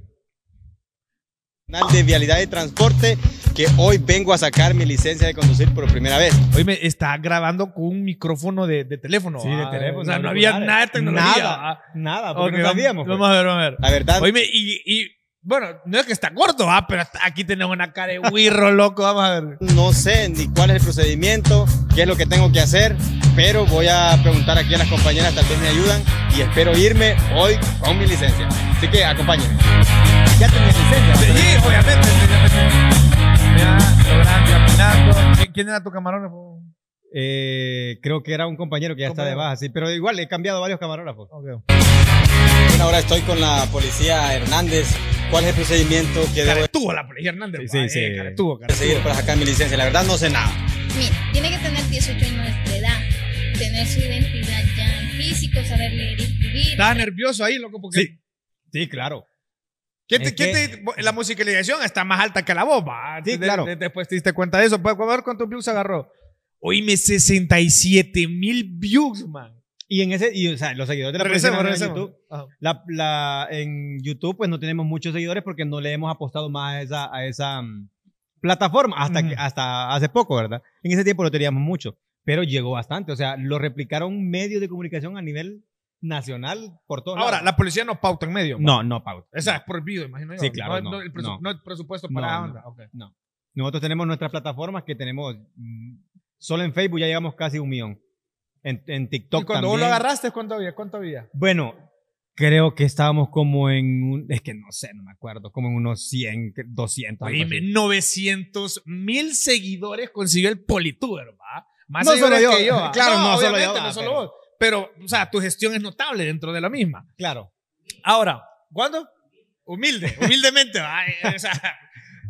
de Vialidad de Transporte que hoy vengo a sacar mi licencia de conducir por primera vez. Hoy me está grabando con un micrófono de, teléfono. Sí, de ah, teléfono. O sea, no había nada de tecnología. Nada, nada porque okay, no sabíamos. Pues. Vamos, a ver, vamos a ver. La verdad. Oíme, y, y bueno, no es que está corto, ah, pero aquí tenemos una cara de wirro, loco, vamos a ver. No sé ni cuál es el procedimiento, qué es lo que tengo que hacer, pero voy a preguntar aquí a las compañeras, tal vez me ayudan, y espero irme hoy con mi licencia. Así que acompáñenme. ¿Ya tenés licencia? Sí, obviamente. Mira, ¿Quién era tu camarógrafo? Eh, creo que era un compañero que ya está de baja, sí, pero igual he cambiado varios camarógrafos. ahora estoy con la policía Hernández. ¿Cuál es el procedimiento que debo? la policía Hernández. Sí, sí, sí. Seguir para sacar mi licencia. La verdad no sé nada. Mira, tiene que tener 18 años de edad, tener su identidad ya en físico, saber leer y escribir. ¿Estás nervioso ahí, loco? Porque... Sí. Sí, claro. ¿Quién te, la musicalización está más alta que la voz Sí, claro. después te diste cuenta de eso. Pues, cuántos views agarró oíme, 67 mil views, man. Y en ese, o sea, los seguidores de la regresemos, regresemos. En, YouTube, pues no tenemos muchos seguidores porque no le hemos apostado más a esa, mm, plataforma hasta, que, hasta hace poco, ¿verdad? En ese tiempo lo teníamos mucho, pero llegó bastante. O sea, lo replicaron medios de comunicación a nivel nacional por todo. Ahora, la policía no pauta en medio. No, no pauta. O sea, es prohibido, imagino yo. Sí, claro. No, no, no. presupuesto para no, onda. No. Nosotros tenemos nuestras plataformas que tenemos mm, Solo en Facebook ya llegamos casi un millón. En, en TikTok ¿Y cuando vos lo agarraste, ¿cuánto había? Bueno, creo que estábamos como en un, es que no sé, no me acuerdo, como en unos 100, 200. 900 mil seguidores consiguió el Polituber, ¿va? Más no solo yo, que yo. Claro, no, solo yo. pero... o sea, tu gestión es notable dentro de la misma. Claro. Ahora, ¿cuándo? Humilde, humildemente, O sea,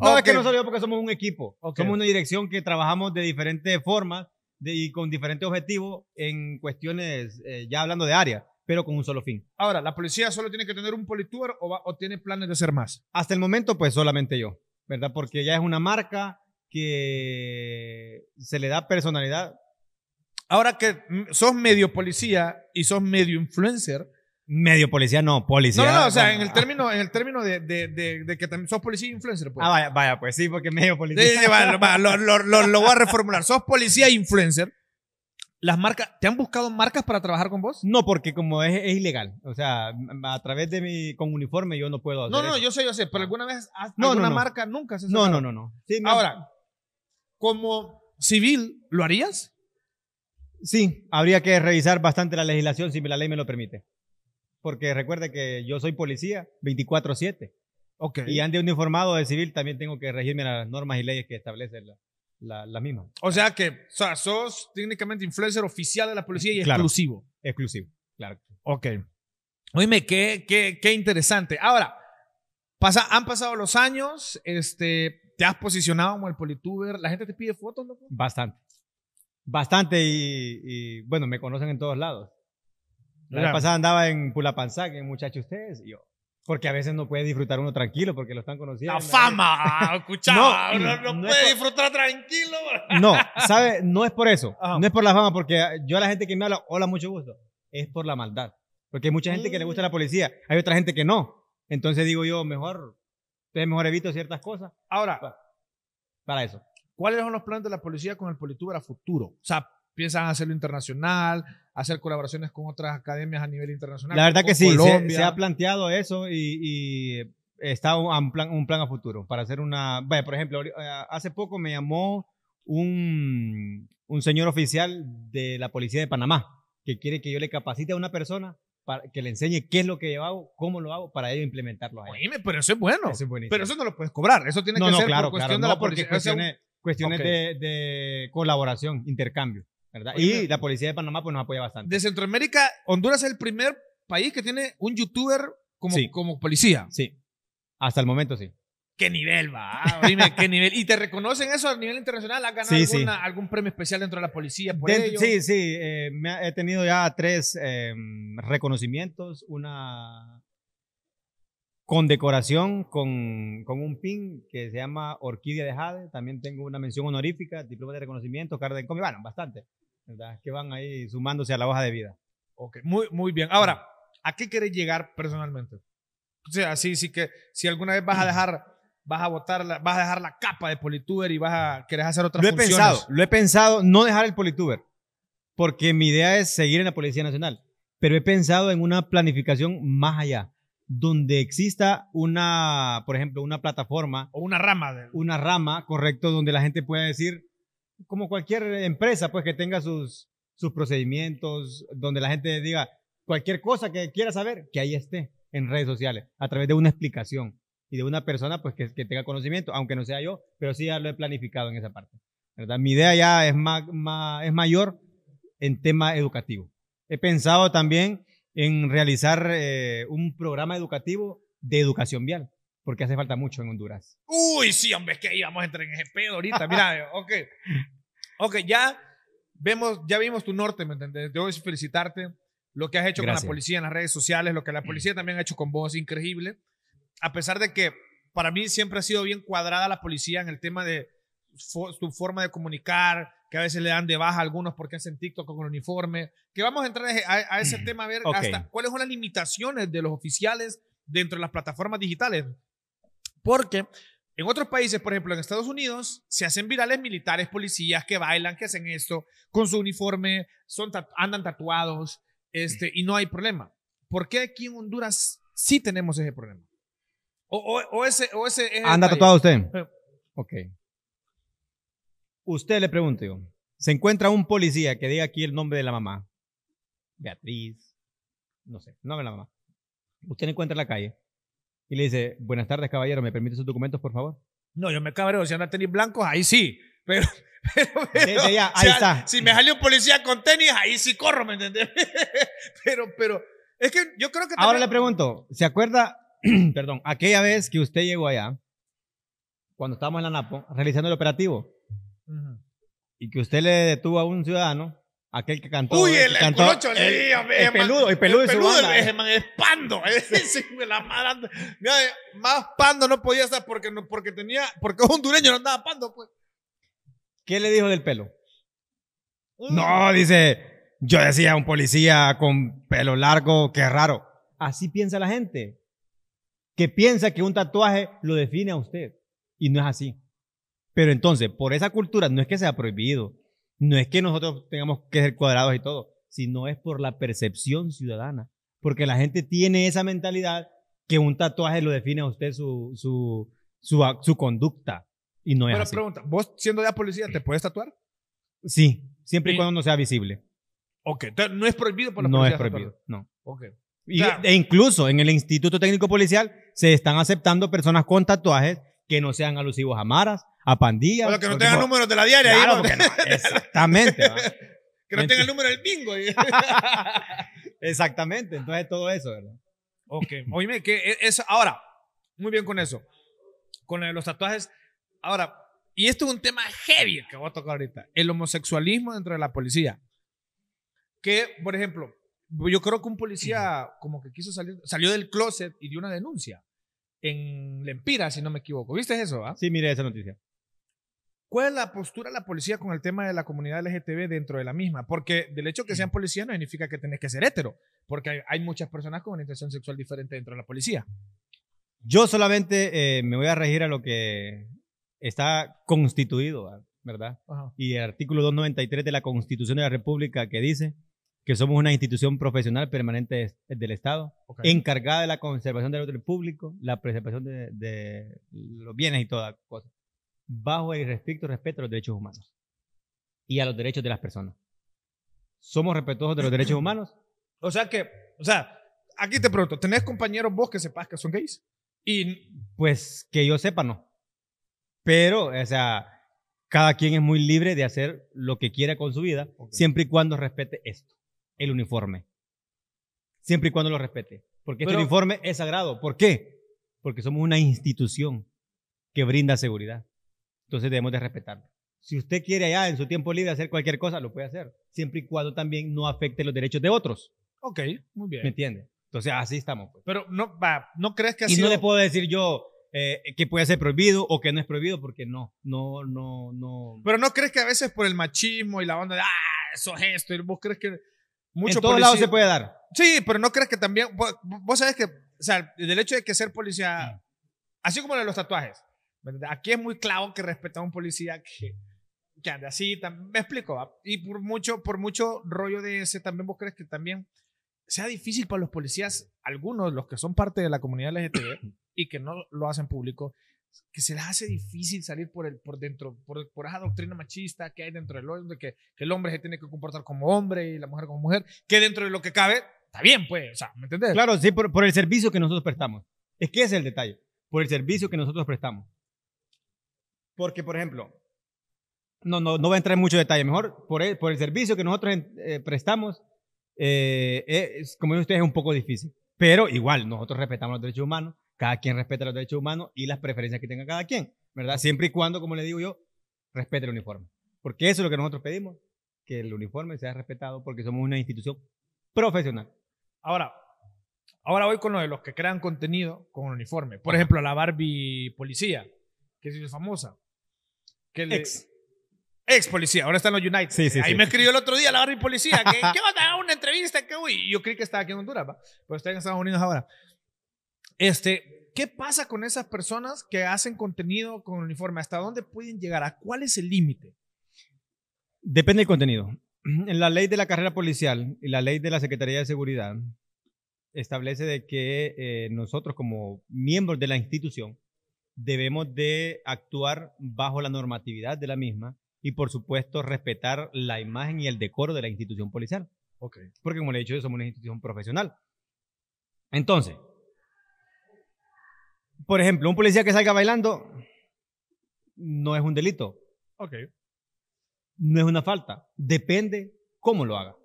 no, es que no salió porque somos un equipo. Somos una dirección que trabajamos de diferentes formas y con diferentes objetivos en cuestiones, eh, ya hablando de área, pero con un solo fin. Ahora, ¿la policía solo tiene que tener un polituber o, o tiene planes de ser más? Hasta el momento, pues solamente yo, ¿verdad? Porque ya es una marca que se le da personalidad. Ahora que mm, sos medio policía y sos medio influencer, medio policía, no, policía. No, no, o sea, en el término, en el término de, que también sos policía e influencer, pues. Ah, vaya, vaya, pues sí, porque medio policía. Sí, va, lo, voy a reformular. Sos policía e influencer. Las marcas, ¿te han buscado marcas para trabajar con vos? No, porque como es, ilegal. O sea, a través de mi, con uniforme yo no puedo hacer No, no, yo sé, yo sé, pero alguna vez, has, no, alguna marca nunca se No, no, no, no. Ahora, como civil, ¿lo harías? Sí, habría que revisar bastante la legislación si la ley me lo permite porque recuerde que yo soy policía 24-7. Okay. Y ande uniformado de civil, también tengo que regirme a las normas y leyes que establece la, misma. O sea que o sea, sos técnicamente influencer oficial de la policía y eh, exclusivo. Exclusivo, claro. Ok. Oíme, qué, qué, qué interesante. Ahora, pasa, han pasado los años, este, te has posicionado como el polituber, la gente te pide fotos, loco. Bastante. Bastante y bueno, me conocen en todos lados. La pasada andaba en Pulapanzac, que muchachos ustedes, y yo. Porque a veces no puede disfrutar uno tranquilo porque lo están conociendo. La fama, ah, escuchaba, no, no, puede disfrutar tranquilo. No, ¿sabe? No es por eso, no es por la fama, porque yo a la gente que me habla, hola, mucho gusto, es por la maldad. Porque hay mucha gente que le gusta mm. la policía, hay otra gente que no. Entonces digo yo, mejor, entonces mejor evito ciertas cosas. Ahora, para, eso. ¿Cuáles son los planes de la policía con el politúber a futuro? O sea, piensan hacerlo internacional, hacer colaboraciones con otras academias a nivel internacional. La verdad que sí, se, ha planteado eso y, está un plan, a futuro para hacer una... por ejemplo, eh, hace poco me llamó un, señor oficial de la policía de Panamá que quiere que yo le capacite a una persona para que le enseñe qué es lo que yo hago, cómo lo hago, para ello implementarlo. Oye, pero eso es bueno. pero eso no lo puedes cobrar. Eso tiene que ser por cuestión Cuestiones, de, colaboración, intercambio y la policía de Panamá pues nos apoya bastante. De Centroamérica, Honduras es el primer país que tiene un youtuber como, como policía. Sí. Hasta el momento sí. ¿Qué nivel va? ¿qué nivel? ¿Y te reconocen eso a nivel internacional? ¿Has ganado algún premio especial dentro de la policía Sí, sí. Eh, he tenido ya tres em, reconocimientos, una condecoración con, con un pin que se llama Orquídea de Jade. También tengo una mención honorífica, diploma de reconocimiento, carta de Bueno, bastante. Que van ahí sumándose a la hoja de vida. Ok, muy, muy bien. Ahora, ¿a qué quieres llegar personalmente? O sea, sí que si alguna vez vas a dejar, vas a botar, la, vas a dejar la capa de polituber y vas a, querés hacer otras lo pensado, lo he pensado, no dejar el polituber, porque mi idea es seguir en la Policía Nacional, pero he pensado en una planificación más allá donde exista una, por ejemplo, una plataforma. O una rama. De... Una rama, correcto, donde la gente pueda decir, como cualquier empresa, pues que tenga sus, sus procedimientos, donde la gente diga cualquier cosa que quiera saber, que ahí esté en redes sociales, a través de una explicación y de una persona pues que, tenga conocimiento, aunque no sea yo, pero sí ya lo he planificado en esa parte. Mi idea ya es, más, es mayor en tema educativo. He pensado también en realizar eh, un programa educativo de educación vial porque hace falta mucho en Honduras. Uy, sí, hombre, es que íbamos a entrar en ese pedo ahorita. Mira, ok. Ok, ya vemos, ya vimos tu norte, ¿me entendés? Debo felicitarte lo que has hecho con la policía en las redes sociales, lo que la mm. policía también ha hecho con vos, increíble. A pesar de que para mí siempre ha sido bien cuadrada la policía en el tema de su forma de comunicar, que a veces le dan de baja a algunos porque hacen TikTok con el uniforme, que vamos a entrar a, ese tema a ver hasta cuáles son las limitaciones de los oficiales dentro de las plataformas digitales. Porque en otros países, por ejemplo, en Estados Unidos, se hacen virales militares, policías que bailan, que hacen esto, con su uniforme, son andan tatuados, este, y no hay problema. ¿Por qué aquí en Honduras sí tenemos ese problema? O, ese, o ese es ¿Anda tatuado usted? Eh. ok. Usted le pregunto se encuentra un policía que diga aquí el nombre de la mamá, Beatriz, no sé, nombre de la mamá. Usted encuentra en la calle y le dice, buenas tardes, caballero, ¿me permite sus documentos, por favor? No, yo me cabreo, si andan tenis blancos, ahí sí, pero... ahí está. Si me sale un policía con tenis, ahí sí corro, ¿me entendés? pero, pero, es que yo creo que... Ahora le pregunto, ¿se acuerda, perdón, aquella vez que usted llegó allá, cuando estábamos en la NAPO, realizando el operativo, y que usted le detuvo a un ciudadano Aquel que cantó. Uy, el, el, el, peludo, el peludo. es pando. Eh, más pando no podía ser porque, porque tenía, porque un hondureño no andaba pando, pues. ¿Qué le dijo del pelo? No, dice, yo decía un policía con pelo largo, qué raro. Así piensa la gente, que piensa que un tatuaje lo define a usted. Y no es así. Pero entonces, por esa cultura, no es que sea prohibido, no es que nosotros tengamos que ser cuadrados y todo, sino es por la percepción ciudadana. Porque la gente tiene esa mentalidad que un tatuaje lo define a usted su, su, su, conducta. Y no es Pero pregunta, ¿vos siendo ya policía te puedes tatuar? Sí, siempre y, cuando no sea visible. Ok, entonces no es prohibido por la policía. No es prohibido, no. Ok. E incluso en el Instituto Técnico Policial se están aceptando personas con tatuajes que no sean alusivos a maras, a pandillas. O que no tengan números de la diaria. exactamente. que no tengan el número del bingo. exactamente, entonces todo eso, ¿verdad? Ok, oíme, que e, es, ahora, muy bien con eso, con los tatuajes. Ahora, y esto es un tema heavy que voy a tocar ahorita, el homosexualismo dentro de la policía. Que, por ejemplo, yo creo que un policía como que quiso salir, salió del closet y dio una denuncia en Lempira, si no me equivoco. ¿Viste eso? Ah? Sí, mire esa noticia. ¿Cuál es la postura de la policía con el tema de la comunidad LGTB dentro de la misma? Porque del hecho que sean policías no significa que tenés que ser hétero, porque hay, muchas personas con orientación sexual diferente dentro de la policía. Yo solamente eh, me voy a regir a lo que está constituido, ¿verdad? Y el artículo 293 de la Constitución de la República que dice que somos una institución profesional permanente del Estado, encargada de la conservación del orden público, la preservación de, los bienes y toda cosa, bajo el respeto, respeto a los derechos humanos y a los derechos de las personas. Somos respetuosos de los derechos humanos. O sea que, o sea, aquí te pregunto, ¿tenés compañeros vos que sepas que son gays? Y pues que yo sepa, no. Pero, o sea, cada quien es muy libre de hacer lo que quiera con su vida, siempre y cuando respete esto el uniforme. Siempre y cuando lo respete. Porque el este uniforme es sagrado. ¿Por qué? Porque somos una institución que brinda seguridad. Entonces debemos de respetarlo. Si usted quiere allá en su tiempo libre hacer cualquier cosa, lo puede hacer. Siempre y cuando también no afecte los derechos de otros. Ok, muy bien. ¿Me entiende? Entonces así estamos. Pues. Pero no, va, no crees que así... y no le puedo decir yo, eh, que puede ser prohibido o que no es prohibido, porque no, no, no, no. Pero no crees que a veces por el machismo y la banda de, ah, eso es esto, y vos crees que mucho en todos lados se puede dar. Sí, pero no crees que también. Vos, sabes que, o sea, el hecho de que ser policía, mm. así como de los tatuajes, aquí es muy clavo que respeta a un policía que, que anda así. me explico. Y por mucho, por mucho rollo de ese, también vos crees que también sea difícil para los policías, algunos, los que son parte de la comunidad LGTB y que no lo hacen público, que se les hace difícil salir por, el, por dentro, por, esa doctrina machista que hay dentro del hombre, que, que el hombre se tiene que comportar como hombre y la mujer como mujer, que dentro de lo que cabe, está bien, pues, o ¿me entendés? Claro, sí, por, el servicio que nosotros prestamos. Es que es el detalle, por el servicio que nosotros prestamos. Porque, por ejemplo, no, no, no voy a entrar en mucho detalle, mejor por el, por el servicio que nosotros eh, prestamos, eh, es, como dice usted, es un poco difícil. Pero igual, nosotros respetamos los derechos humanos, cada quien respeta los derechos humanos y las preferencias que tenga cada quien, ¿verdad? Siempre y cuando, como le digo yo, respete el uniforme. Porque eso es lo que nosotros pedimos, que el uniforme sea respetado porque somos una institución profesional. Ahora, ahora voy con lo de los que crean contenido con uniforme. Por ejemplo, la Barbie policía, que es famosa. Que Ex. Ex policía, ahora está en los United. Sí, sí, Ahí me escribió el otro día la Barbie policía, que dar una entrevista, que uy, yo creí que estaba aquí en Honduras, pero está en Estados Unidos ahora. Este, ¿qué pasa con esas personas que hacen contenido con uniforme? ¿Hasta dónde pueden llegar? ¿A cuál es el límite? Depende del contenido. En la ley de la carrera policial y la ley de la Secretaría de Seguridad establece de que eh, nosotros como miembros de la institución debemos de actuar bajo la normatividad de la misma y por supuesto respetar la imagen y el decoro de la institución policial. Okay. Porque como le he dicho, somos una institución profesional. Entonces, por ejemplo, un policía que salga bailando no es un delito. Ok. No es una falta. Depende cómo lo haga.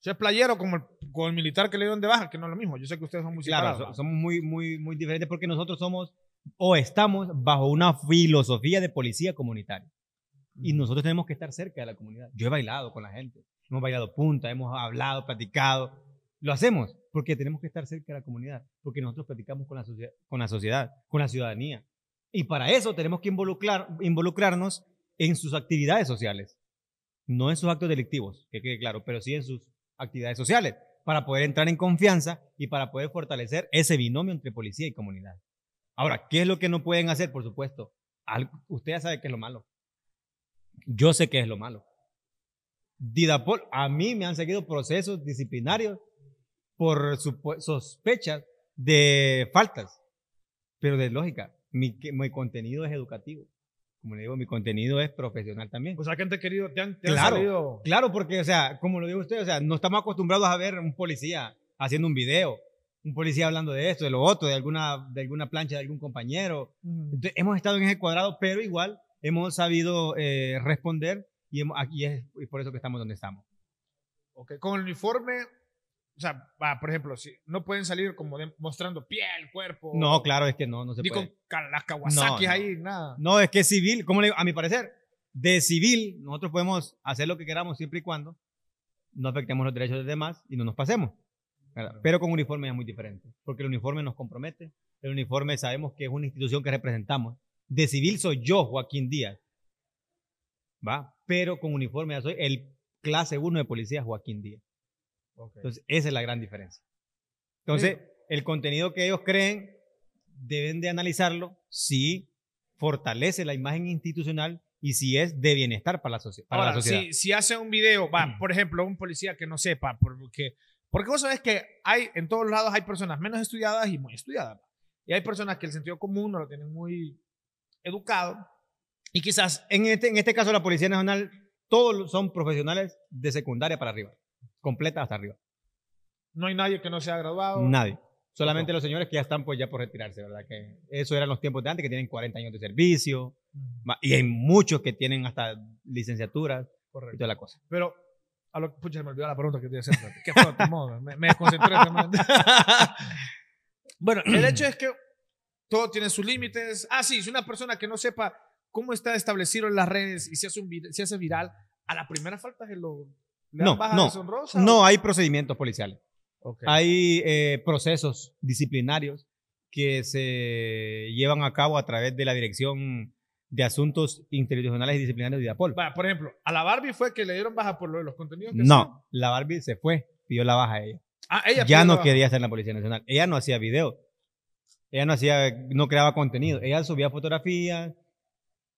Si es playero como el, militar que le dieron de baja, que no es lo mismo. Yo sé que ustedes son muy Claro, somos muy, muy, muy diferentes porque nosotros somos o estamos bajo una filosofía de policía comunitaria. Y mm. nosotros tenemos que estar cerca de la comunidad. Yo he bailado con la gente. Hemos bailado punta, hemos hablado, platicado. Lo hacemos porque tenemos que estar cerca de la comunidad, porque nosotros platicamos con la, sociedad, con la sociedad, con la ciudadanía. Y para eso tenemos que involucrar, involucrarnos en sus actividades sociales, no en sus actos delictivos, que quede claro, pero sí en sus actividades sociales, para poder entrar en confianza y para poder fortalecer ese binomio entre policía y comunidad. Ahora, ¿qué es lo que no pueden hacer? Por supuesto, algo, usted ya sabe qué es lo malo. Yo sé qué es lo malo. Didapol, a mí me han seguido procesos disciplinarios por sospechas de faltas, pero de lógica. Mi, mi contenido es educativo. Como le digo, mi contenido es profesional también. O sea, que han querido, te han, te claro, Claro, porque, o sea, como lo digo usted, o sea, no estamos acostumbrados a ver un policía haciendo un video, un policía hablando de esto, de lo otro, de alguna, de alguna plancha de algún compañero. hemos estado en ese cuadrado, pero igual hemos sabido eh, responder y, hemos, es y por eso que estamos donde estamos. Ok, con el uniforme o sea, por ejemplo, si no pueden salir como mostrando piel, cuerpo. No, claro, es que no, no se puede. Ni con las Kawasaki ahí, nada. No, es que civil, como le digo, a mi parecer, de civil, nosotros podemos hacer lo que queramos siempre y cuando no afectemos los derechos de demás y no nos pasemos. Pero con uniforme es muy diferente, porque el uniforme nos compromete, el uniforme sabemos que es una institución que representamos. De civil soy yo, Joaquín Díaz, ¿va? Pero con uniforme ya soy el clase 1 de policía, Joaquín Díaz. Entonces, esa es la gran diferencia. Entonces, el contenido que ellos creen deben de analizarlo si fortalece la imagen institucional y si es de bienestar para la, sociedad. Si, hace un video, va, por ejemplo, un policía que no sepa, porque, porque vos sabés que hay, en todos lados hay personas menos estudiadas y muy estudiadas. Y hay personas que el sentido común no lo tienen muy educado. Y quizás... En este, en este caso, la Policía Nacional, todos son profesionales de secundaria para arriba completa hasta arriba. No hay nadie que no sea graduado. Nadie. Solamente los señores que ya están pues ya por retirarse, ¿verdad? Que eso eran los tiempos de antes, que tienen 40 años de servicio. Y hay muchos que tienen hasta licenciaturas y toda la cosa. Pero, a lo, pucha, me olvidó la pregunta que te iba a hacer. Qué modo. Me, desconcentré. bueno, el hecho es que todo tiene sus límites. Ah, sí, si una persona que no sepa cómo está establecido en las redes y se hace, un, se hace viral, a la primera falta el lo, no, no, no hay procedimientos policiales. Hay eh, procesos disciplinarios que se llevan a cabo a través de la Dirección de Asuntos internacionales y Disciplinarios de IDAPOL. por ejemplo, ¿a la Barbie fue que le dieron baja por los contenidos? no, la Barbie se fue, pidió la baja a ella. Ah, ella ya no quería estar en la Policía Nacional. Ella no hacía video. Ella no hacía, no creaba contenido. Ella subía fotografías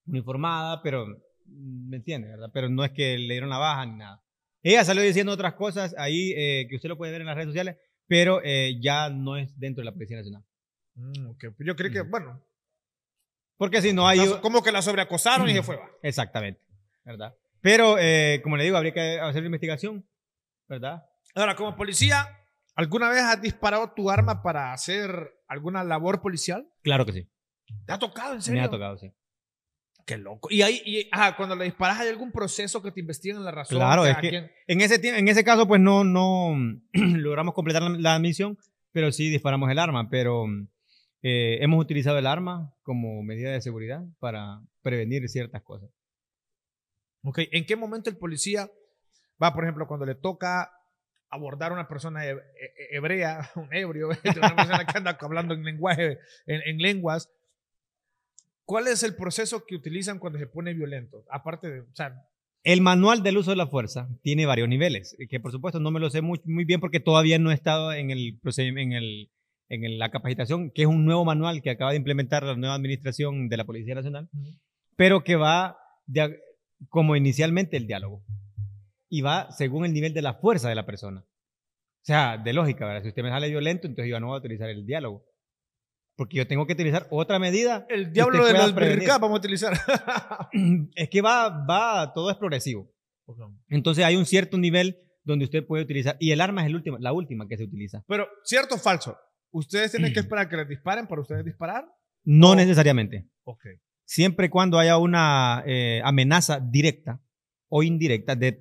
uniformada, pero, ¿me entiendes? ¿verdad? Pero no es que le dieron la baja ni nada. Ella salió diciendo otras cosas ahí eh, que usted lo puede ver en las redes sociales, pero eh, ya no es dentro de la Policía Nacional. Mm, pues yo creo que, bueno. Porque si no hay. Como que la sobreacosaron y se fue. Exactamente. ¿Verdad? Pero, eh, como le digo, habría que hacer una investigación. ¿Verdad? Ahora, como policía, ¿alguna vez has disparado tu arma para hacer alguna labor policial? Claro que sí. ¿Te ha tocado, en serio? Me ha tocado, sí. Qué loco. Y ahí, cuando le disparas, ¿hay algún proceso que te investigan la razón? Claro, es que en, ese, en ese caso, pues no, no logramos completar la, misión, pero sí disparamos el arma. Pero eh, hemos utilizado el arma como medida de seguridad para prevenir ciertas cosas. Ok, ¿en qué momento el policía va, por ejemplo, cuando le toca abordar a una persona hebrea, un ebrio, una persona que anda hablando en lenguaje, en lenguas, ¿Cuál es el proceso que utilizan cuando se pone violento? Aparte de, el manual del uso de la fuerza tiene varios niveles, eh, que por supuesto no me lo sé muy, bien porque todavía no he estado en, el, en, el, en la capacitación, que es un nuevo manual que acaba de implementar la nueva administración de la Policía Nacional, pero que va como inicialmente el diálogo y va según el nivel de la fuerza de la persona. O sea, de lógica, ¿verdad? Si usted me sale violento, entonces yo no voy a utilizar el diálogo. Porque yo tengo que utilizar otra medida. El diablo de las mercados vamos a utilizar. es que va, va, todo es progresivo. Entonces hay un cierto nivel donde usted puede utilizar. Y el arma es el último, la última que se utiliza. Pero, ¿cierto o falso? ¿Ustedes tienen que esperar que les disparen para ustedes disparar? No necesariamente. Okay. Siempre cuando haya una eh, amenaza directa o indirecta de,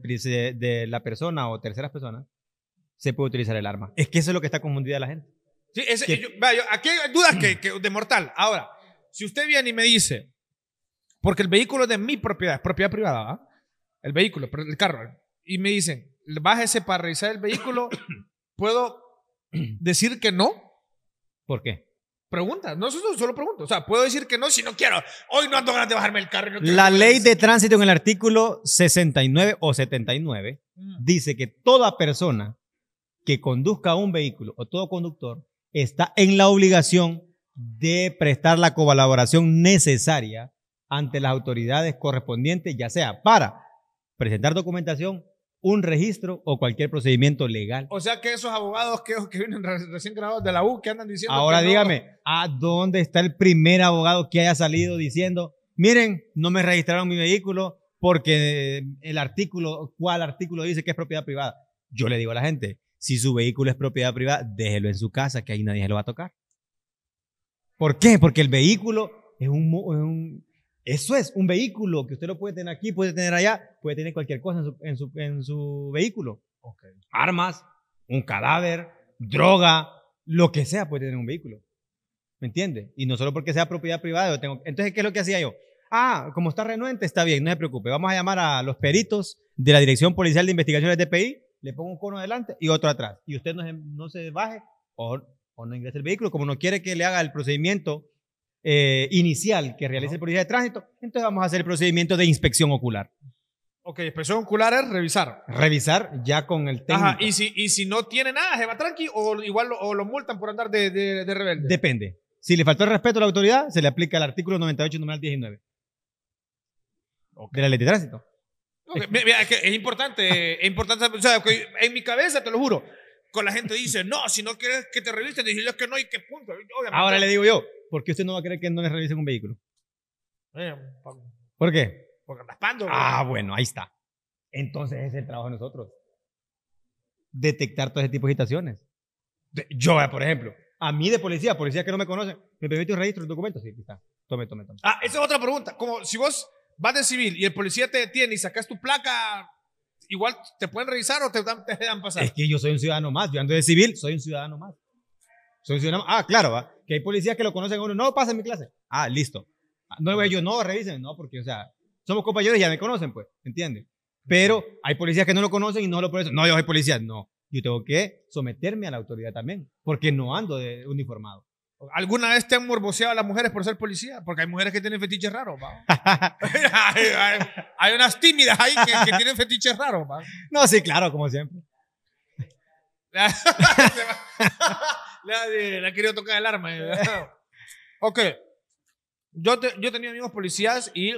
de la persona o terceras personas, se puede utilizar el arma. Es que eso es lo que está confundida la gente aquí hay dudas que, de mortal. Ahora, si usted viene y me dice, porque el vehículo es de mi propiedad, es propiedad privada, ¿ah? el vehículo, el carro, y me dicen, bájese para revisar el vehículo, ¿puedo decir que no? ¿Por qué? Pregunta, no solo, solo pregunto. O sea, puedo decir que no si no quiero. Hoy no ando ganas de bajarme el carro. la ley de tránsito en el artículo 69 o 79 mm. dice que toda persona que conduzca un vehículo o todo conductor está en la obligación de prestar la colaboración necesaria ante las autoridades correspondientes, ya sea para presentar documentación, un registro o cualquier procedimiento legal. O sea que esos abogados que, vienen recién graduados de la U que andan diciendo. Ahora dígame, ¿a dónde está el primer abogado que haya salido diciendo, miren, no me registraron mi vehículo porque eh, el artículo, ¿cuál artículo dice que es propiedad privada? Yo le digo a la gente, si su vehículo es propiedad privada, déjelo en su casa, que ahí nadie se lo va a tocar. ¿Por qué? Porque el vehículo es un, eso es, un vehículo que usted lo puede tener aquí, puede tener allá, puede tener cualquier cosa en su, en su, vehículo. Armas, un cadáver, droga, lo que sea puede tener un vehículo. ¿Me entiende? Y no solo porque sea propiedad privada. tengo... Entonces, ¿qué es lo que hacía yo? Ah, como está renuente, está bien, no se preocupe. Vamos a llamar a los peritos de la Dirección Policial de Investigaciones de PI le pongo un cono adelante y otro atrás. Y usted no se, no baje o, o, no ingrese el vehículo. Como no quiere que le haga el procedimiento eh, inicial que realice el policía de tránsito, entonces vamos a hacer el procedimiento de inspección ocular. Ok, inspección ocular es revisar. Revisar ya con el técnico. Ajá, y si, y si no tiene nada, se va tranqui o igual lo, o lo multan por andar de, de, rebelde. Depende. Si le faltó el respeto a la autoridad, se le aplica el artículo 98, número 19. De la ley de tránsito es, que es importante, es importante, o en mi cabeza, te lo juro, con la gente dice, no, si no quieres que te revisen, decirles que no y qué punto. Ahora le digo yo, ¿por qué usted no va a querer que no le revisen un vehículo? Eh, por, qué? Porque raspando. Ah, bueno, ahí está. Entonces es el trabajo de nosotros. Detectar todo ese tipo de situaciones. Yo, por ejemplo, a mí de policía, policía que no me conoce, me permite un registro de documentos, sí, está. Tome, tome, tome. Ah, esa es otra pregunta. Como si vos vas de civil y el policía te detiene y sacas tu placa, igual te pueden revisar o te dan, te pasar. Es que yo soy un ciudadano más, yo ando de civil, soy un ciudadano más. Soy ciudadano Ah, claro, ¿va? Ah, que hay policías que lo conocen a uno, no, pasa en mi clase. Ah, listo. Ah, no ellos yo, no, revisen, no, porque, o sea, somos compañeros y ya me conocen, pues, ¿entiendes? Pero hay policías que no lo conocen y no lo por eso. No, yo soy policía, no. Yo tengo que someterme a la autoridad también, porque no ando de uniformado. ¿Alguna vez te han morboseado a las mujeres por ser policía? Porque hay mujeres que tienen fetiches raros, hay, hay, unas tímidas ahí que, tienen fetiches raros, ¿va? No, sí, claro, como siempre. Le ha querido tocar el arma. Eh. ok. Yo, te, yo tenía amigos policías y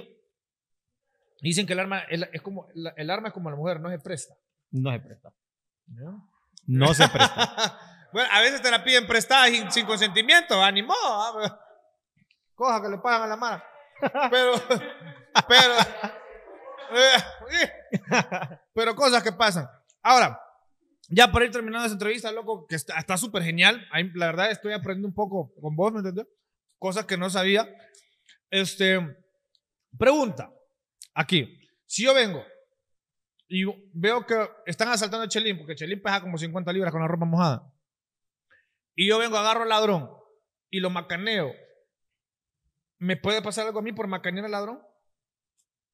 dicen que el arma, es como, el, arma es como la mujer, no se presta. No se presta. no se presta. a veces te la piden prestada sin, consentimiento, animó ah, ah, pues. Coja que le pagan a la mano. Pero, pero, eh, eh. pero cosas que pasan. Ahora, ya para ir terminando esa entrevista, loco, que está súper genial. La verdad, estoy aprendiendo un poco con vos, ¿me entiendes? Cosas que no sabía. Este, pregunta, aquí. Si yo vengo y veo que están asaltando a Chelín, porque Chelín pesa como 50 libras con la ropa mojada y yo vengo, agarro al ladrón y lo macaneo, ¿me puede pasar algo a mí por macanear al ladrón?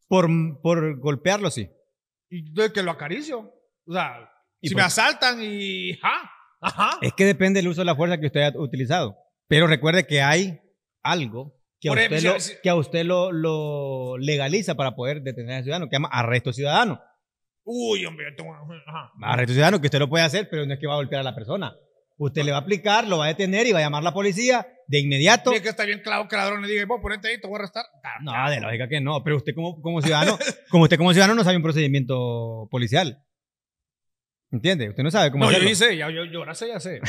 Por, por golpearlo, sí. Y de que lo acaricio. O sea, si me asaltan y. ¡Ja! Es que depende del uso de la fuerza que usted ha utilizado. Pero recuerde que hay algo que a, usted lo, que a usted, lo, legaliza para poder detener al ciudadano, que se llama arresto ciudadano. Uy, hombre, Ajá. Arresto ciudadano, que usted lo puede hacer, pero no es que va a golpear a la persona usted le va a aplicar, lo va a detener y va a llamar la policía de inmediato. Tiene que está bien claro que el ladrón le diga, vos ponete ahí, te voy a arrestar. No, de lógica que no, pero usted como, como ciudadano, como usted como ciudadano no sabe un procedimiento policial. ¿Entiende? Usted no sabe cómo No, yo hice, ya, yo, yo sé, ya sé.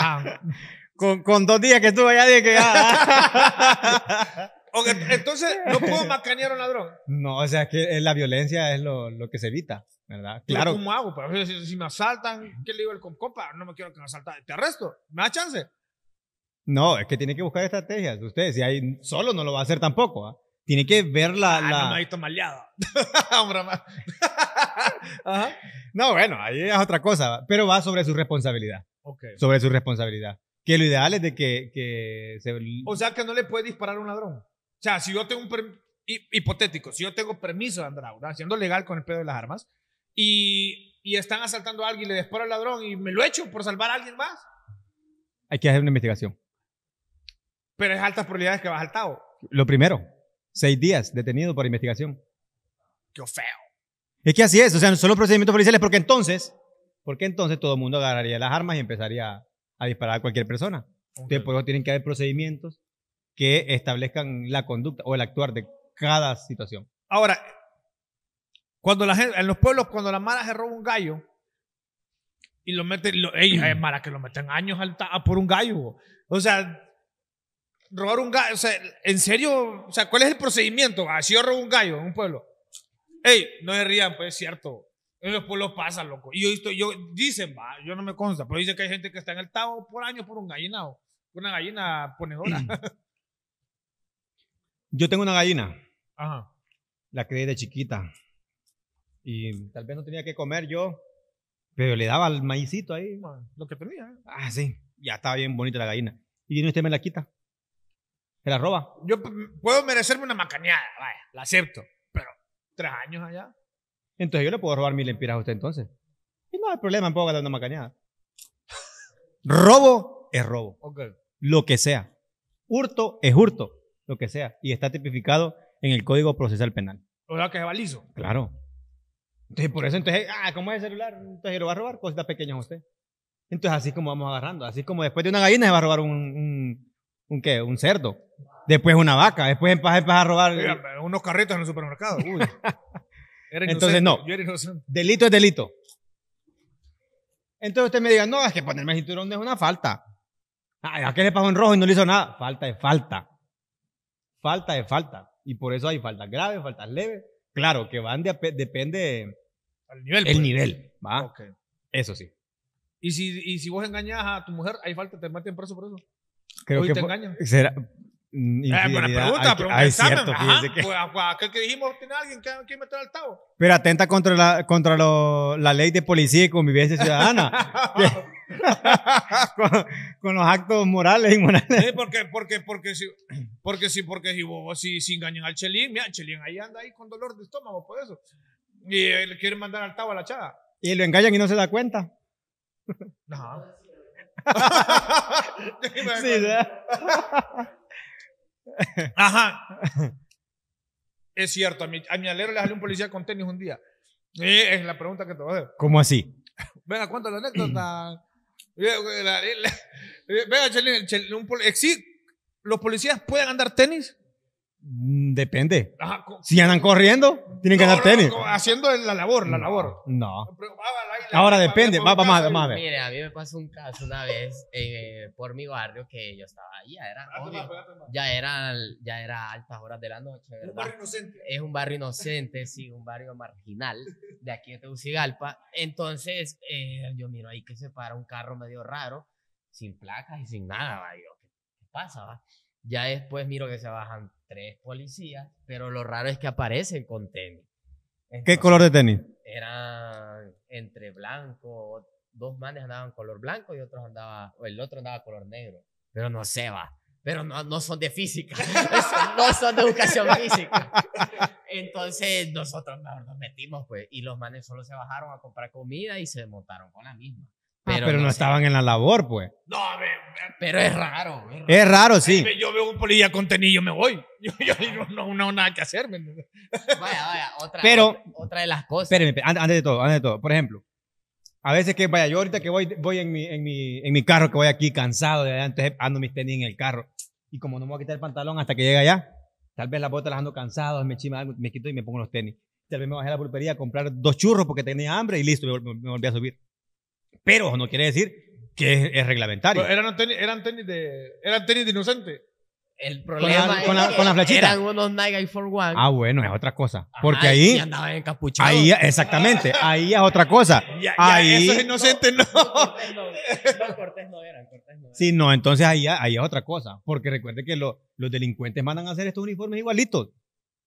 con, con dos días que estuve allá dije que ah". ya. entonces, ¿no puedo cañar a un ladrón? No, o sea, que la violencia es lo, lo que se evita. ¿Verdad? Claro. ¿Cómo hago? si, me asaltan, ¿qué le digo al compa? No me quiero que me asalten. Te arresto. ¿Me da chance? No, es que tiene que buscar estrategias. Ustedes, si hay solo, no lo va a hacer tampoco. ¿ah? Tiene que ver la. Ah, la... no maleado. No, bueno, ahí es otra cosa. Pero va sobre su responsabilidad. Sobre su responsabilidad. Que lo ideal es de que, que se... O sea, que no le puede disparar a un ladrón. O sea, si yo tengo un. Hipotético, si yo tengo permiso de andar siendo legal con el pedo de las armas, y, están asaltando a alguien, le disparo al ladrón y me lo echo por salvar a alguien más. Hay que hacer una investigación. Pero es altas probabilidades que vas saltado. Lo primero, seis días detenido por investigación. Qué feo. Es que así es, o sea, no son los procedimientos policiales, porque entonces, porque entonces todo el mundo agarraría las armas y empezaría a, disparar a cualquier persona. por eso tienen que haber procedimientos que establezcan la conducta o el actuar de cada situación. Ahora, cuando la gente, en los pueblos, cuando la mala se roba un gallo y lo meten, ellos es eh, mala que lo meten años al, por un gallo. O sea, robar un gallo, o sea, en serio, o sea, ¿cuál es el procedimiento? Ah, si yo robo un gallo en un pueblo, ey, no se rían, pues es cierto. En los pueblos pasa, loco. Y yo, yo dicen, va, yo no me consta, pero dicen que hay gente que está en el tabo por años por un gallinado. Una gallina ponedora. Mm. Yo tengo una gallina. Ajá. La creí de chiquita y tal vez no tenía que comer yo, pero le daba el maicito ahí, lo que tenía. ¿eh? Ah, sí, ya estaba bien bonita la gallina. Y viene usted me la quita. Se la roba. Yo puedo merecerme una macañada vaya, la acepto, pero tres años allá. Entonces yo le puedo robar mil empiras a usted entonces. Y no hay problema, me puedo ganar una macañada robo es robo. Okay. Lo que sea. Hurto es hurto. Lo que sea. Y está tipificado en el Código Procesal Penal. O sea, que es balizo. Claro. Entonces, por eso, entonces, ah, ¿cómo es el celular? Entonces lo va a robar cositas pequeñas a usted. Entonces, así como vamos agarrando. Así como después de una gallina se va a robar un, un, ¿qué? Un cerdo. Después una vaca. Después empieza a robar... unos carritos en el supermercado. Uy. entonces, no. delito es delito. Entonces usted me diga, no, es que ponerme el cinturón es una falta. ¿A qué le pasó en rojo y no le hizo nada? Falta de falta. Falta de falta. Y por eso hay faltas graves, faltas leves. Claro, que van de, depende al nivel. El pues. nivel, ¿va? Eso sí. ¿Y si, y si vos engañas a tu mujer, ahí falta, te meten preso por eso. Creo que te engañan. Será. Mm, eh, buena pregunta, pero Cierto, Ajá, que... Pues, que dijimos tiene alguien que meter al tabo. Pero atenta contra la, contra lo, la ley de policía y convivencia ciudadana. con, los actos morales y morales. Sí, porque, porque, porque si, porque si, porque si vos si, si engañan al Chelín, mira, Chelín ahí anda ahí con dolor de estómago por eso. Y le quieren mandar al tavo a la chava. Y lo engañan y no se da cuenta. No. sí, Ajá. Es cierto, a mi, a mi alero le salió un policía con tenis un día. es la pregunta que te voy a hacer. ¿Cómo así? Venga, cuéntame la anécdota. Venga, Chelín, eh, los policías pueden andar tenis. Mm, depende. si andan corriendo, tienen que andar tenis. haciendo la labor, la labor. No. Ahora depende. a Mire, a mí me pasó un caso una vez eh, por mi barrio que yo estaba ahí. Ya era, ya era, ya era altas horas de la noche. Un barrio inocente. Es un barrio inocente, sí, un barrio marginal de aquí de Tegucigalpa. Entonces, eh, yo miro ahí que se para un carro medio raro, sin placas y sin nada. ¿va? Yo, ¿Qué pasa? Ya después miro que se bajan tres policías, pero lo raro es que aparecen con tenis. ¿Qué color de tenis? Eran entre blanco, dos manes andaban color blanco y otros andaba, o el otro andaba color negro, pero no se va. Pero no, son de física, no son de educación física. Entonces nosotros nos metimos, pues, y los manes solo se bajaron a comprar comida y se montaron con la misma. Ah, pero, pero no, estaban en la labor, pues. No, a ver, pero es raro. Es raro, es raro sí. yo veo un polilla con tenis y yo me voy. Yo, no, no, nada que hacer. Vaya, vaya, otra, pero, otra, de las cosas. antes de todo, antes de todo. Por ejemplo, a veces que, vaya, yo ahorita que voy, voy en, mi, en, mi, en mi carro, que voy aquí cansado, de antes ando mis tenis en el carro. Y como no me voy a quitar el pantalón hasta que llegue allá, tal vez las botas las ando cansado me chima algo, me quito y me pongo los tenis. Tal vez me bajé a la pulpería a comprar dos churros porque tenía hambre y listo, me volví a subir. Pero no quiere decir que es, reglamentario. eran, tenis, de, eran tenis de inocente. El problema con la, con, la, que flechita. Eran unos Nike One. Ah, bueno, es otra cosa. Porque ahí. Y andaban encapuchados. Ahí, exactamente. ahí es otra cosa. Ahí. ya, ahí. Esos inocentes no. No, Cortés no, eran. Cortés no Sí, no, entonces ahí, ahí es otra cosa. Porque recuerde que los delincuentes mandan a hacer estos uniformes igualitos.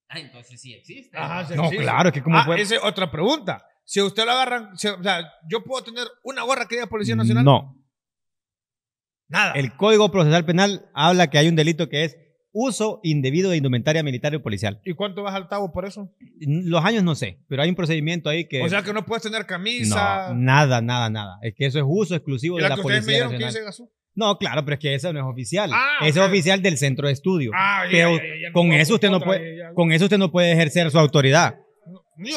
Ah, entonces sí existe. Ajá, sí no, claro, es que como ah, Esa es otra pregunta si usted lo agarran, o sea, yo puedo tener una gorra que diga Policía Nacional. No. Nada. El Código Procesal Penal habla que hay un delito que es uso indebido de indumentaria militar y policial. ¿Y cuánto vas al tabo por eso? Los años no sé, pero hay un procedimiento ahí que... O sea que no puedes tener camisa. No, nada, nada, nada. Es que eso es uso exclusivo de la de la que ustedes me dieron Nacional. se No, claro, pero es que eso no es oficial. Ah, ese es oficial del centro de estudio. Ah, pero con eso usted no puede, con eso usted no puede ejercer su autoridad me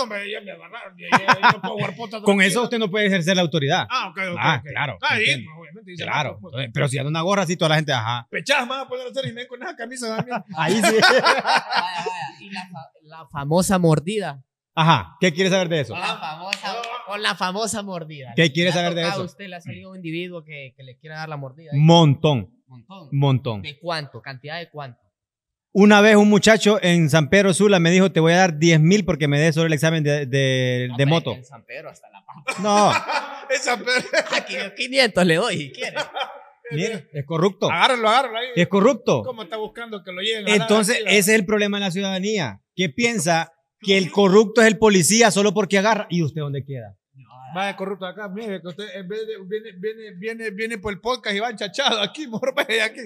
agarraron. Con eso usted no puede ejercer la autoridad. Ah, ok, ok. Ah, claro. pues, obviamente. Dice claro. Pues. pero si anda una gorra así, toda la gente, ajá. Pechás más a poder hacer con esa camisa también. Ahí sí. Ah, ah, ah, y la, la, famosa mordida. Ajá. ¿Qué quiere saber de eso? con la famosa mordida. ¿Qué quiere saber de eso? usted le ha salido un individuo que, que le quiera dar la mordida? ¿eh? Montón. Montón. Montón. ¿De cuánto? ¿Cantidad de cuánto? Una vez un muchacho en San Pedro Sula me dijo, te voy a dar 10 mil porque me des sobre el examen de, de, de moto. En San Pedro hasta la pampa. No. en San Pedro. Aquí ah, 500 le doy si quiere. Mire, es corrupto. Agárralo, agárralo ahí. Es corrupto. ¿Cómo está buscando que lo lleguen? Entonces, ese es el problema de la ciudadanía. Que piensa que el corrupto es el policía solo porque agarra. ¿Y usted dónde queda? Vaya corrupto acá, mire, que usted en vez de, viene, viene, viene, viene por el podcast y va enchachado aquí, mejor aquí.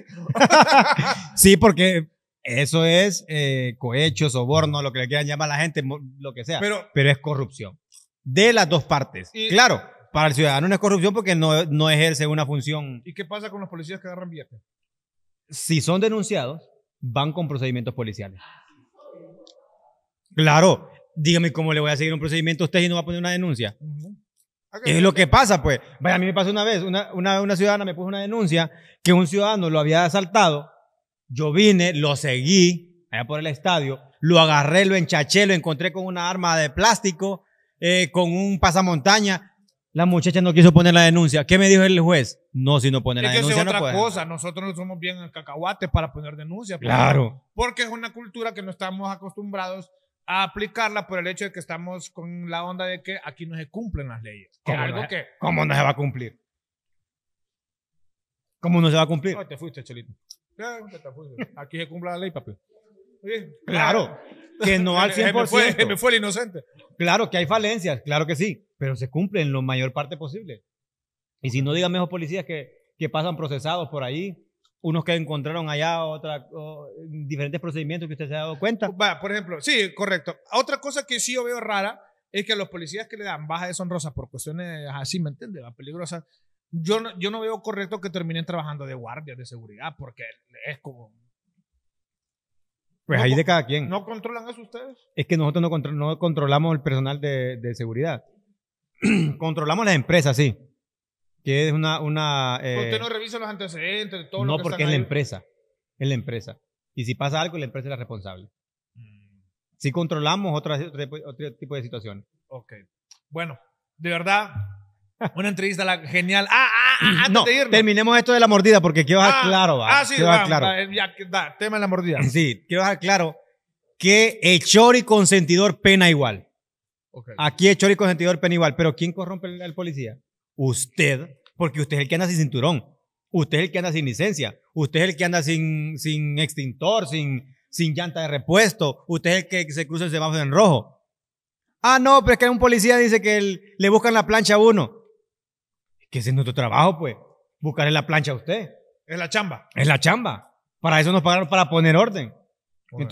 sí, porque eso es eh, cohecho, soborno, lo que le quieran llamar a la gente, lo que sea. Pero, es corrupción. De las dos partes. claro, para el ciudadano no es corrupción porque no, ejerce una función. ¿Y qué pasa con los policías que agarran billetes? Si son denunciados, van con procedimientos policiales. Claro, dígame cómo le voy a seguir un procedimiento a usted y no va a poner una denuncia. Es lo que pasa, pues. a mí me pasó una vez, una, una ciudadana me puso una denuncia que un ciudadano lo había asaltado yo vine, lo seguí allá por el estadio, lo agarré, lo enchaché, lo encontré con una arma de plástico, eh, con un pasamontaña. La muchacha no quiso poner la denuncia. ¿Qué me dijo el juez? No, si no pone la denuncia. Es otra no otra cosa. Nosotros no somos bien cacahuate para poner denuncia. Pues, claro. Porque es una cultura que no estamos acostumbrados a aplicarla por el hecho de que estamos con la onda de que aquí no se cumplen las leyes. ¿Cómo, algo que, ¿Cómo no se va a cumplir? ¿Cómo no se va a cumplir? te fuiste, Chelito. Aquí se cumple la ley, papi. Claro, que no al 100%. me, fue, el inocente. Claro que hay falencias, claro que sí, pero se cumplen en la mayor parte posible. Y si no, digan mejor policías que, pasan procesados por ahí, unos que encontraron allá, otra, diferentes procedimientos que usted se ha dado cuenta. Va, por ejemplo, sí, correcto. Otra cosa que sí yo veo rara es que a los policías que le dan baja de por cuestiones así, ¿me entiende? Peligrosas, yo no, veo correcto que terminen trabajando de guardia, de seguridad, porque es como... Pues ahí de cada quien. ¿No controlan eso ustedes? Es que nosotros no, controlamos el personal de, seguridad. controlamos las empresas, sí. Que es una... una eh, ¿Usted no revisa los antecedentes? Todo lo que porque es la empresa. Es la empresa. Y si pasa algo, la empresa es la responsable. Mm. Sí controlamos otro tipo de situaciones. Ok. Bueno, de verdad, una entrevista genial. Ah, ah, ah, no, Terminemos esto de la mordida porque quiero dejar ah, claro. Ah, sí, claro. Eh, tema de la mordida. Sí, quiero dejar claro que hechor y consentidor pena igual. Aquí hechor y consentidor pena igual. Pero ¿quién corrompe al policía? Usted, porque usted es el que anda sin cinturón. Usted es el que anda sin licencia. Usted es el que anda sin, sin extintor, sin, sin llanta de repuesto. Usted es el que se cruza el semáforo en rojo. Ah, no, pero es que un policía dice que le buscan la plancha a uno que ese es nuestro trabajo, pues. Buscar en la plancha a usted. Es la chamba. Es la chamba. Para eso nos pagaron, para poner orden.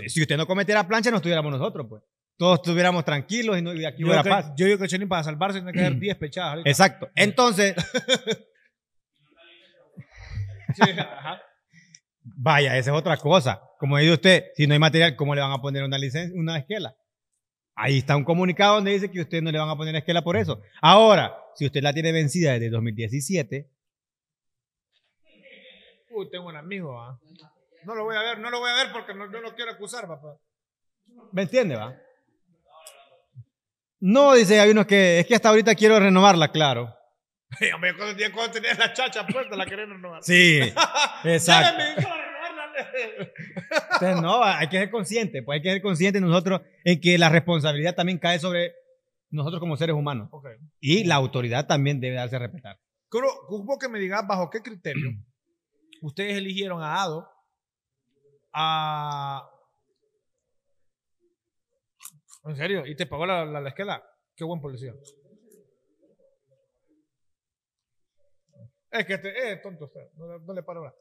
si usted no cometiera plancha, no estuviéramos nosotros, pues. Todos estuviéramos tranquilos y, no, aquí hubiera paz. Yo digo que Cholín para salvarse tiene que haber 10 pechadas. Exacto. Entonces. Vaya, esa es otra cosa. Como dice usted, si no hay material, ¿cómo le van a poner una licencia, una esquela? Ahí está un comunicado donde dice que usted no le van a poner esquela por eso. Ahora, si usted la tiene vencida desde 2017. Uy, uh, tengo un amigo, va. ¿ah? No lo voy a ver, no lo voy a ver porque no, no lo quiero acusar, papá. ¿Me entiende, va? No, dice, hay unos que, es que hasta ahorita quiero renovarla, claro. Hombre, cuando, cuando la chacha puesta, la quería renovar. Sí, exacto. no, hay que ser consciente, pues hay que ser consciente nosotros en que la responsabilidad también cae sobre nosotros como seres humanos. Y la autoridad también debe darse a respetar. Creo, que me digas bajo qué criterio ustedes eligieron a Ado, a... En serio, y te pagó la, la, esquela. Qué buen policía. Es que este, es eh, tonto usted, no, le paro la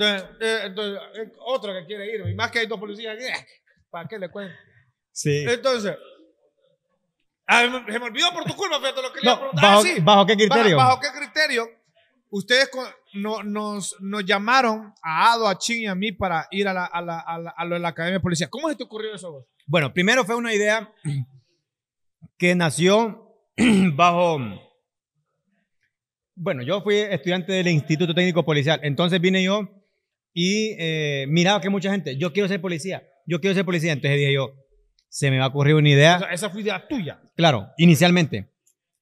entonces, otro que quiere ir, y más que hay dos policías ¿para qué le cuento? Sí. Entonces, Ah, se me olvidó por tu culpa, fíjate, lo que Bajo, ¿Bajo qué criterio? Bajo, qué criterio ustedes no, nos, nos, llamaron a Ado, a Chin y a mí para ir a, la, lo de la Academia de Policía. ¿Cómo se te ocurrió eso Bueno, primero fue una idea que nació bajo... Bueno, yo fui estudiante del Instituto Técnico Policial, entonces vine yo y eh, miraba que mucha gente, yo quiero ser policía, yo quiero ser policía, entonces dije yo, se me va a ocurrir una idea. esa fue idea tuya. Claro, inicialmente.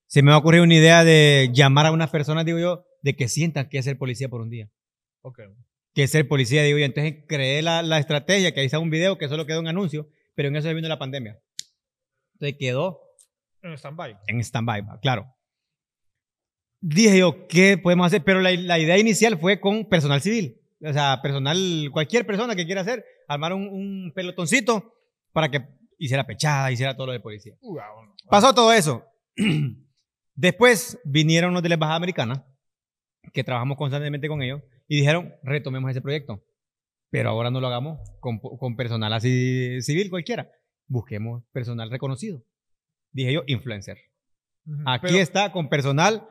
Se me va a ocurrir una idea de llamar a unas personas, digo yo, de que sientan que es ser policía por un día. Ok. Que es ser policía, digo yo. Entonces creé la, estrategia, que ahí está un video que solo quedó un anuncio, pero en eso se vino la pandemia. Entonces quedó. En stand-by. En stand-by, claro. Dije yo, ¿qué podemos hacer? Pero la, idea inicial fue con personal civil. O sea, personal, cualquier persona que quiera hacer, armar un, un pelotoncito para que hiciera pechada, hiciera todo lo de policía. Pasó todo eso. Después vinieron los de la Embajada Americana, que trabajamos constantemente con ellos, y dijeron, retomemos ese proyecto, pero ahora no lo hagamos con, personal así civil cualquiera, busquemos personal reconocido. Dije yo, influencer. Aquí está con personal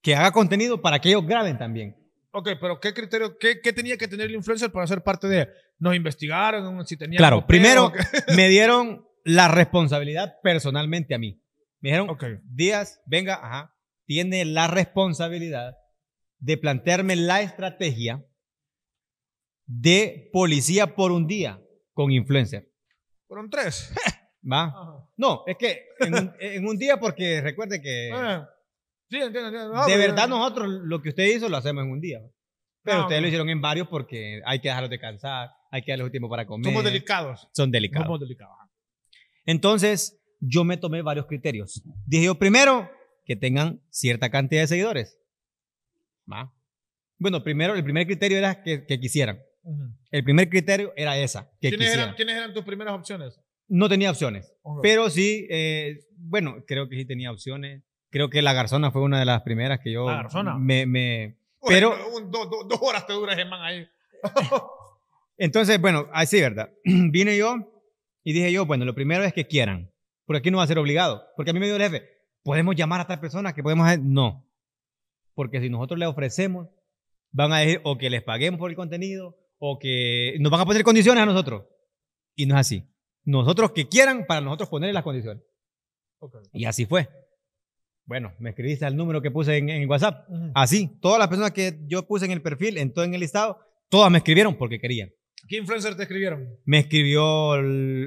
que haga contenido para que ellos graben también. Ok, pero ¿qué criterio, qué, qué, tenía que tener el influencer para ser parte de? ¿Nos investigaron si tenía... Claro, primero me dieron la responsabilidad personalmente a mí. Me dijeron, Díaz, venga, ajá, tiene la responsabilidad de plantearme la estrategia de policía por un día con influencer. ¿Por un tres? ¿Va? No, es que en un, día porque recuerde que... Ah de verdad, nosotros lo que usted hizo lo hacemos en un día. Pero ustedes lo hicieron en varios porque hay que dejarlos descansar, hay que darles un tiempo para comer. Somos delicados. Son delicados. Somos delicados. Entonces, yo me tomé varios criterios. Dije yo, primero, que tengan cierta cantidad de seguidores. Bueno, primero, el primer criterio era que, quisieran. El primer criterio era esa, que ¿Quiénes quisieran. eran, eran tus primeras opciones? No tenía opciones. Pero sí, eh, bueno, creo que sí tenía opciones. Creo que La Garzona fue una de las primeras que yo. La Garzona. Me, pero. dos horas te dura ese ahí. Entonces, bueno, así, ah, ¿verdad? Vine yo y dije yo, bueno, lo primero es que quieran. Porque aquí no va a ser obligado. Porque a mí me dijo el jefe, podemos llamar a estas personas? que podemos. Hacer? No. Porque si nosotros le ofrecemos, van a decir o que les paguemos por el contenido o que nos van a poner condiciones a nosotros. Y no es así. Nosotros que quieran para nosotros poner las condiciones. Y así fue. Bueno, me escribiste al número que puse en, en WhatsApp. Así, todas las personas que yo puse en el perfil, en todo en el listado, todas me escribieron porque querían. ¿Qué influencer te escribieron? Me escribió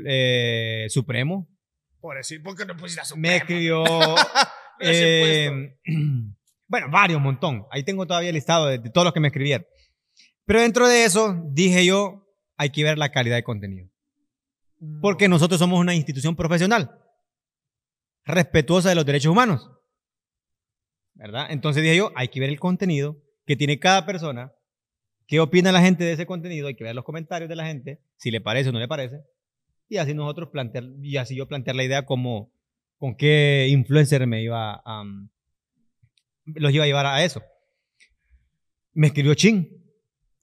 eh, Supremo. Por decir, ¿por qué no pusiste a Supremo? Me escribió. Eh, bueno, varios, un montón. Ahí tengo todavía el listado de, de todos los que me escribieron. Pero dentro de eso, dije yo, hay que ver la calidad de contenido. Porque nosotros somos una institución profesional, respetuosa de los derechos humanos. ¿verdad? Entonces dije yo, hay que ver el contenido que tiene cada persona, qué opina la gente de ese contenido, hay que ver los comentarios de la gente, si le parece o no le parece, y así nosotros plantear, y así yo plantear la idea como con qué influencer me iba a, los iba a llevar a eso. Me escribió Chin.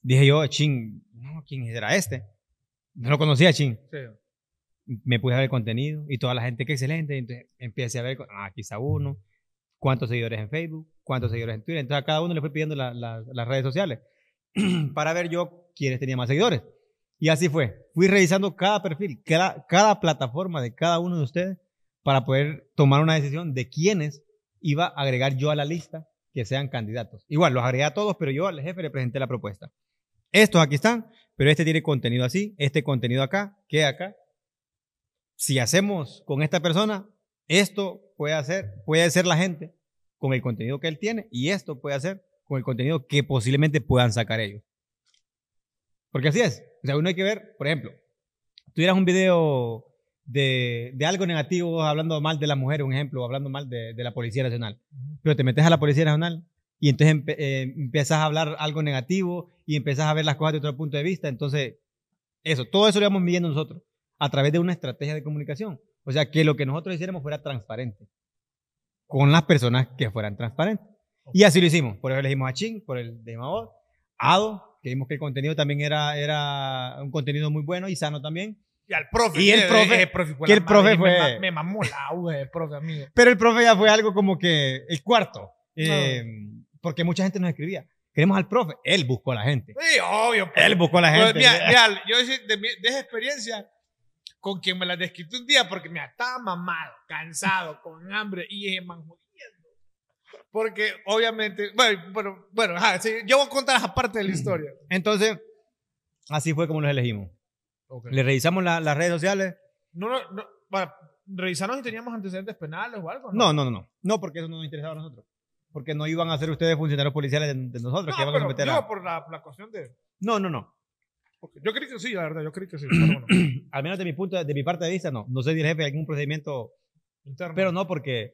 Dije yo, Chin, no, ¿quién era este? No lo conocía Chin. me puse a ver el contenido y toda la gente que excelente. Entonces empecé a ver, ah, aquí está uno, cuántos seguidores en Facebook, cuántos seguidores en Twitter. Entonces a cada uno le fui pidiendo las redes sociales para ver yo quiénes tenían más seguidores. Y así fue. Fui revisando cada perfil, cada, cada plataforma de cada uno de ustedes para poder tomar una decisión de quiénes iba a agregar yo a la lista que sean candidatos. Igual, los agregué a todos, pero yo al jefe le presenté la propuesta. Estos aquí están, pero este tiene contenido así, este contenido acá, que acá. Si hacemos con esta persona, esto puede hacer, puede la gente con el contenido que él tiene y esto puede hacer con el contenido que posiblemente puedan sacar ellos. Porque así es. O sea, uno hay que ver, por ejemplo, tuvieras un video de, algo negativo, hablando mal de la mujer, un ejemplo, hablando mal de, la Policía Nacional. Pero te metes a la Policía Nacional y entonces eh, empiezas a hablar algo negativo y empiezas a ver las cosas de otro punto de vista. Entonces, eso, todo eso lo vamos midiendo nosotros a través de una estrategia de comunicación. O sea, que lo que nosotros hiciéramos fuera transparente con las personas que fueran transparentes. Y así lo hicimos. Por eso elegimos a Chin, por el de Mao, Ado, que vimos que el contenido también era, era un contenido muy bueno y sano también. Y al profe. Y el eh, eh, profe. fue que el profe fue. Me, mamó la profe, amigo. Pero el profe ya fue algo como que el cuarto. Em, porque mucha gente nos escribía. Queremos al profe. Él buscó a la gente. Sí, obvio. Pues. Él buscó a la pues, gente. mira, yo de, de esa experiencia con quien me la descrito un día porque me estaba mamado, cansado, con hambre y es porque obviamente, bueno, bueno, bueno yo voy a contar esa parte de la historia. Entonces, así fue como nos elegimos. Le revisamos las redes sociales. No, no, no, bueno, si teníamos antecedentes penales o algo. No, no, no, no, no, porque eso no nos interesaba a nosotros. Porque no iban a ser ustedes funcionarios policiales de, nosotros, no, por la cuestión de... No, no, no. Yo creo que sí, la verdad, yo creo que sí. Al menos de mi, punto, de mi parte de vista, no. No sé si el algún procedimiento interno. Pero no, porque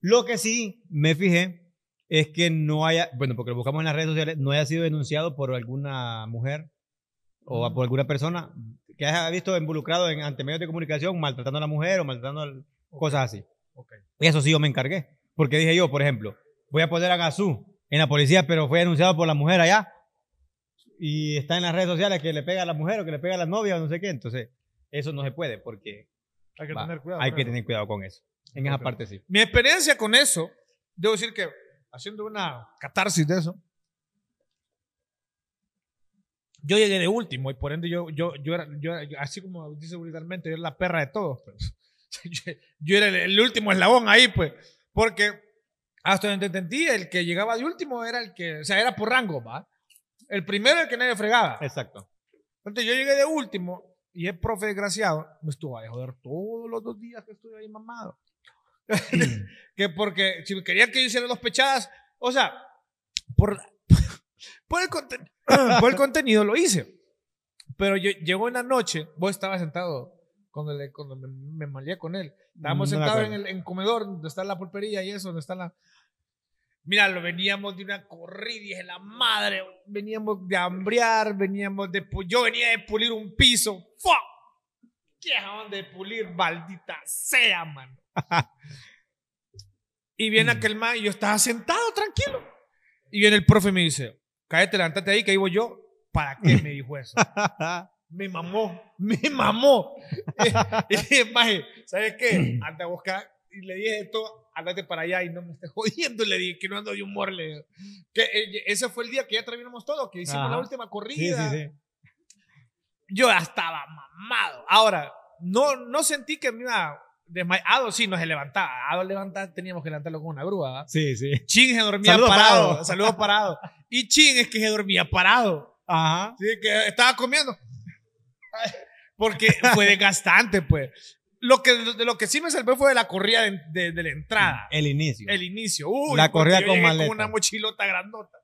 lo que sí me fijé es que no haya, bueno, porque lo buscamos en las redes sociales, no haya sido denunciado por alguna mujer o ah. por alguna persona que haya visto involucrado en ante medios de comunicación maltratando a la mujer o maltratando cosas así. Y eso sí yo me encargué, porque dije yo, por ejemplo, voy a poner a Gazú en la policía, pero fue denunciado por la mujer allá y está en las redes sociales que le pega a la mujer o que le pega a la novia o no sé qué. Entonces, eso no se puede porque hay que, tener, cuidado hay que tener cuidado con eso. En esa parte sí. Mi experiencia con eso, debo decir que haciendo una catarsis de eso, yo llegué de último y por ende yo, yo, yo, era, así como dice vulgarmente, yo era la perra de todos. Pues. Yo, era el, último eslabón ahí, pues, porque hasta donde entendí, el que llegaba de último era el que, o sea, era por rango, ¿va? El primero el que nadie fregaba. Exacto. Entonces yo llegué de último y el profe desgraciado me estuvo a joder todos los dos días que estuve ahí mamado. que porque si querían que yo hiciera dos pechadas, o sea, por, por, el, por el contenido lo hice. Pero yo, llegó en la noche, vos estaba sentado cuando, me, me malé con él. Estábamos mm, sentados en el en comedor donde está la pulpería y eso, donde está la, Mira, lo veníamos de una corrida, de la madre, veníamos de hambrear, veníamos de... Yo venía de pulir un piso. ¡Fuck! ¿Qué es de pulir? Maldita sea, mano. y viene aquel man y yo estaba sentado, tranquilo. Y viene el profe y me dice, cállate, levantate ahí, que ahí voy yo. ¿Para qué me dijo eso? me mamó, me mamó. y dije, ¿sabes qué? Anda a buscar. Y le dije esto ándate para allá y no me estés jodiendo, le dije que no ando de humor, le Que, eh, ese fue el día que ya terminamos todo, que hicimos la última corrida. Yo ya estaba mamado. Ahora, no, no sentí que me iba desmayado, sí, nos levantaba. Ado levantaba, teníamos que levantarlo con una grúa. Sí, sí. ching se dormía parado. Saludos parado. Y ching es que se dormía parado. Ajá. Sí, que estaba comiendo. Porque fue desgastante, pues. Lo que, de lo que sí me salvé fue de la corrida de, la entrada. El inicio. El inicio. la corrida con Con una mochilota grandota.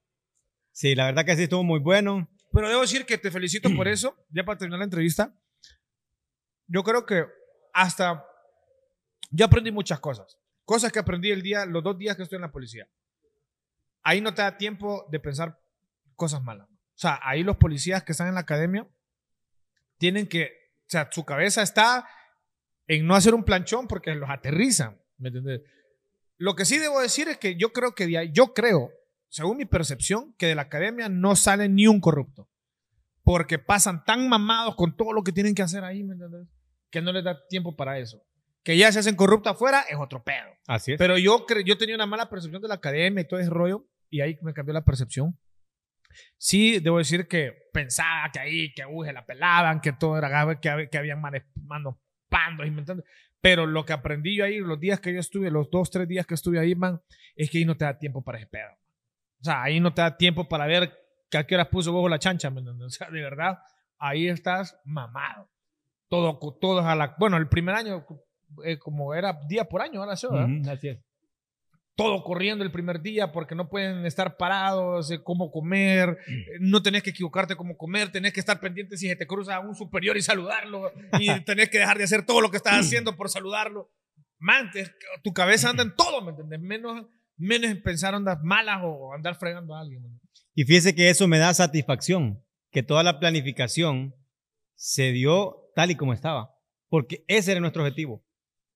Sí, la verdad que sí estuvo muy bueno. Pero debo decir que te felicito por eso. Ya para terminar la entrevista, yo creo que hasta yo aprendí muchas cosas. Cosas que aprendí el día, los dos días que estoy en la policía. Ahí no te da tiempo de pensar cosas malas. O sea, ahí los policías que están en la academia tienen que, o sea, su cabeza está en no hacer un planchón porque los aterrizan, ¿me entiendes? Lo que sí debo decir es que yo creo que yo creo, según mi percepción, que de la academia no sale ni un corrupto, porque pasan tan mamados con todo lo que tienen que hacer ahí, ¿me entiendes? Que no les da tiempo para eso. Que ya se hacen corruptos afuera es otro pedo. Así es. Pero yo, yo tenía una mala percepción de la academia y todo ese rollo, y ahí me cambió la percepción. Sí, debo decir que pensaba que ahí, que uje la pelaban, que todo era que, que habían manos inventando. Pero lo que aprendí yo ahí, los días que yo estuve, los dos, tres días que estuve ahí, man, es que ahí no te da tiempo para esperar. O sea, ahí no te da tiempo para ver que a qué puso bajo la chancha, de verdad, ahí estás mamado. Todo, todos a la... Bueno, el primer año, eh, como era día por año, ahora sí, ¿verdad? todo corriendo el primer día porque no pueden estar parados, eh, cómo comer, mm. eh, no tenés que equivocarte cómo comer, tenés que estar pendiente si se te cruza un superior y saludarlo y tenés que dejar de hacer todo lo que estás haciendo por saludarlo. mantes tu cabeza anda en todo, ¿me entiendes? Menos, menos en pensar ondas malas o andar fregando a alguien. Y fíjese que eso me da satisfacción, que toda la planificación se dio tal y como estaba, porque ese era nuestro objetivo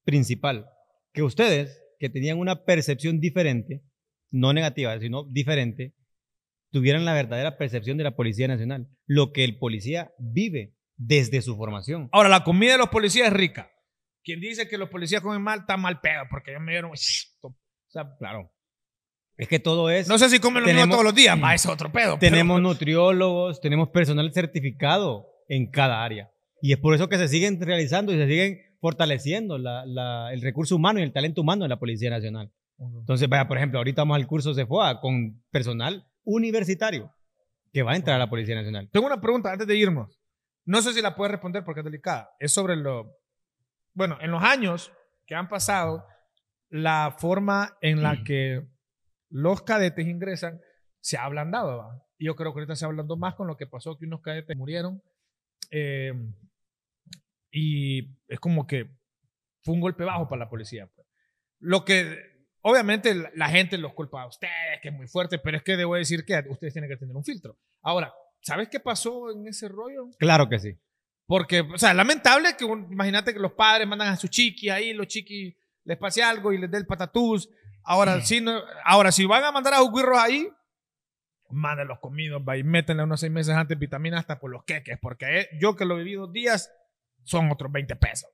principal, que ustedes que tenían una percepción diferente, no negativa, sino diferente, tuvieran la verdadera percepción de la Policía Nacional, lo que el policía vive desde su formación. Ahora, la comida de los policías es rica. Quien dice que los policías comen mal, está mal pedo, porque ellos me dieron... O sea, claro. Es que todo es... No sé si comen lo mismo todos los días, más es mm. otro pedo. Tenemos pues nutriólogos, tenemos personal certificado en cada área. Y es por eso que se siguen realizando y se siguen fortaleciendo el recurso humano y el talento humano de la Policía Nacional. Entonces, vaya, por ejemplo, ahorita vamos al curso CEFOA con personal universitario que va a entrar a la Policía Nacional. Tengo una pregunta antes de irnos. No sé si la puedes responder porque es delicada. Es sobre lo... Bueno, en los años que han pasado, la forma en la mm. que los cadetes ingresan se ha ablandado. Y yo creo que ahorita se ha ablandado más con lo que pasó, que unos cadetes murieron. Eh, y es como que fue un golpe bajo para la policía. Pues. Lo que obviamente la gente los culpa a ustedes, que es muy fuerte, pero es que debo decir que ustedes tienen que tener un filtro. Ahora, ¿sabes qué pasó en ese rollo? Claro que sí. Porque, o sea, lamentable que, imagínate que los padres mandan a su chiqui ahí, los chiqui les pase algo y les dé el patatús. Ahora, si ahora, si van a mandar a juguirros ahí, manden los comidos, va y métenle unos seis meses antes vitamina hasta por los queques, porque yo que lo he vivido días, son otros 20 pesos.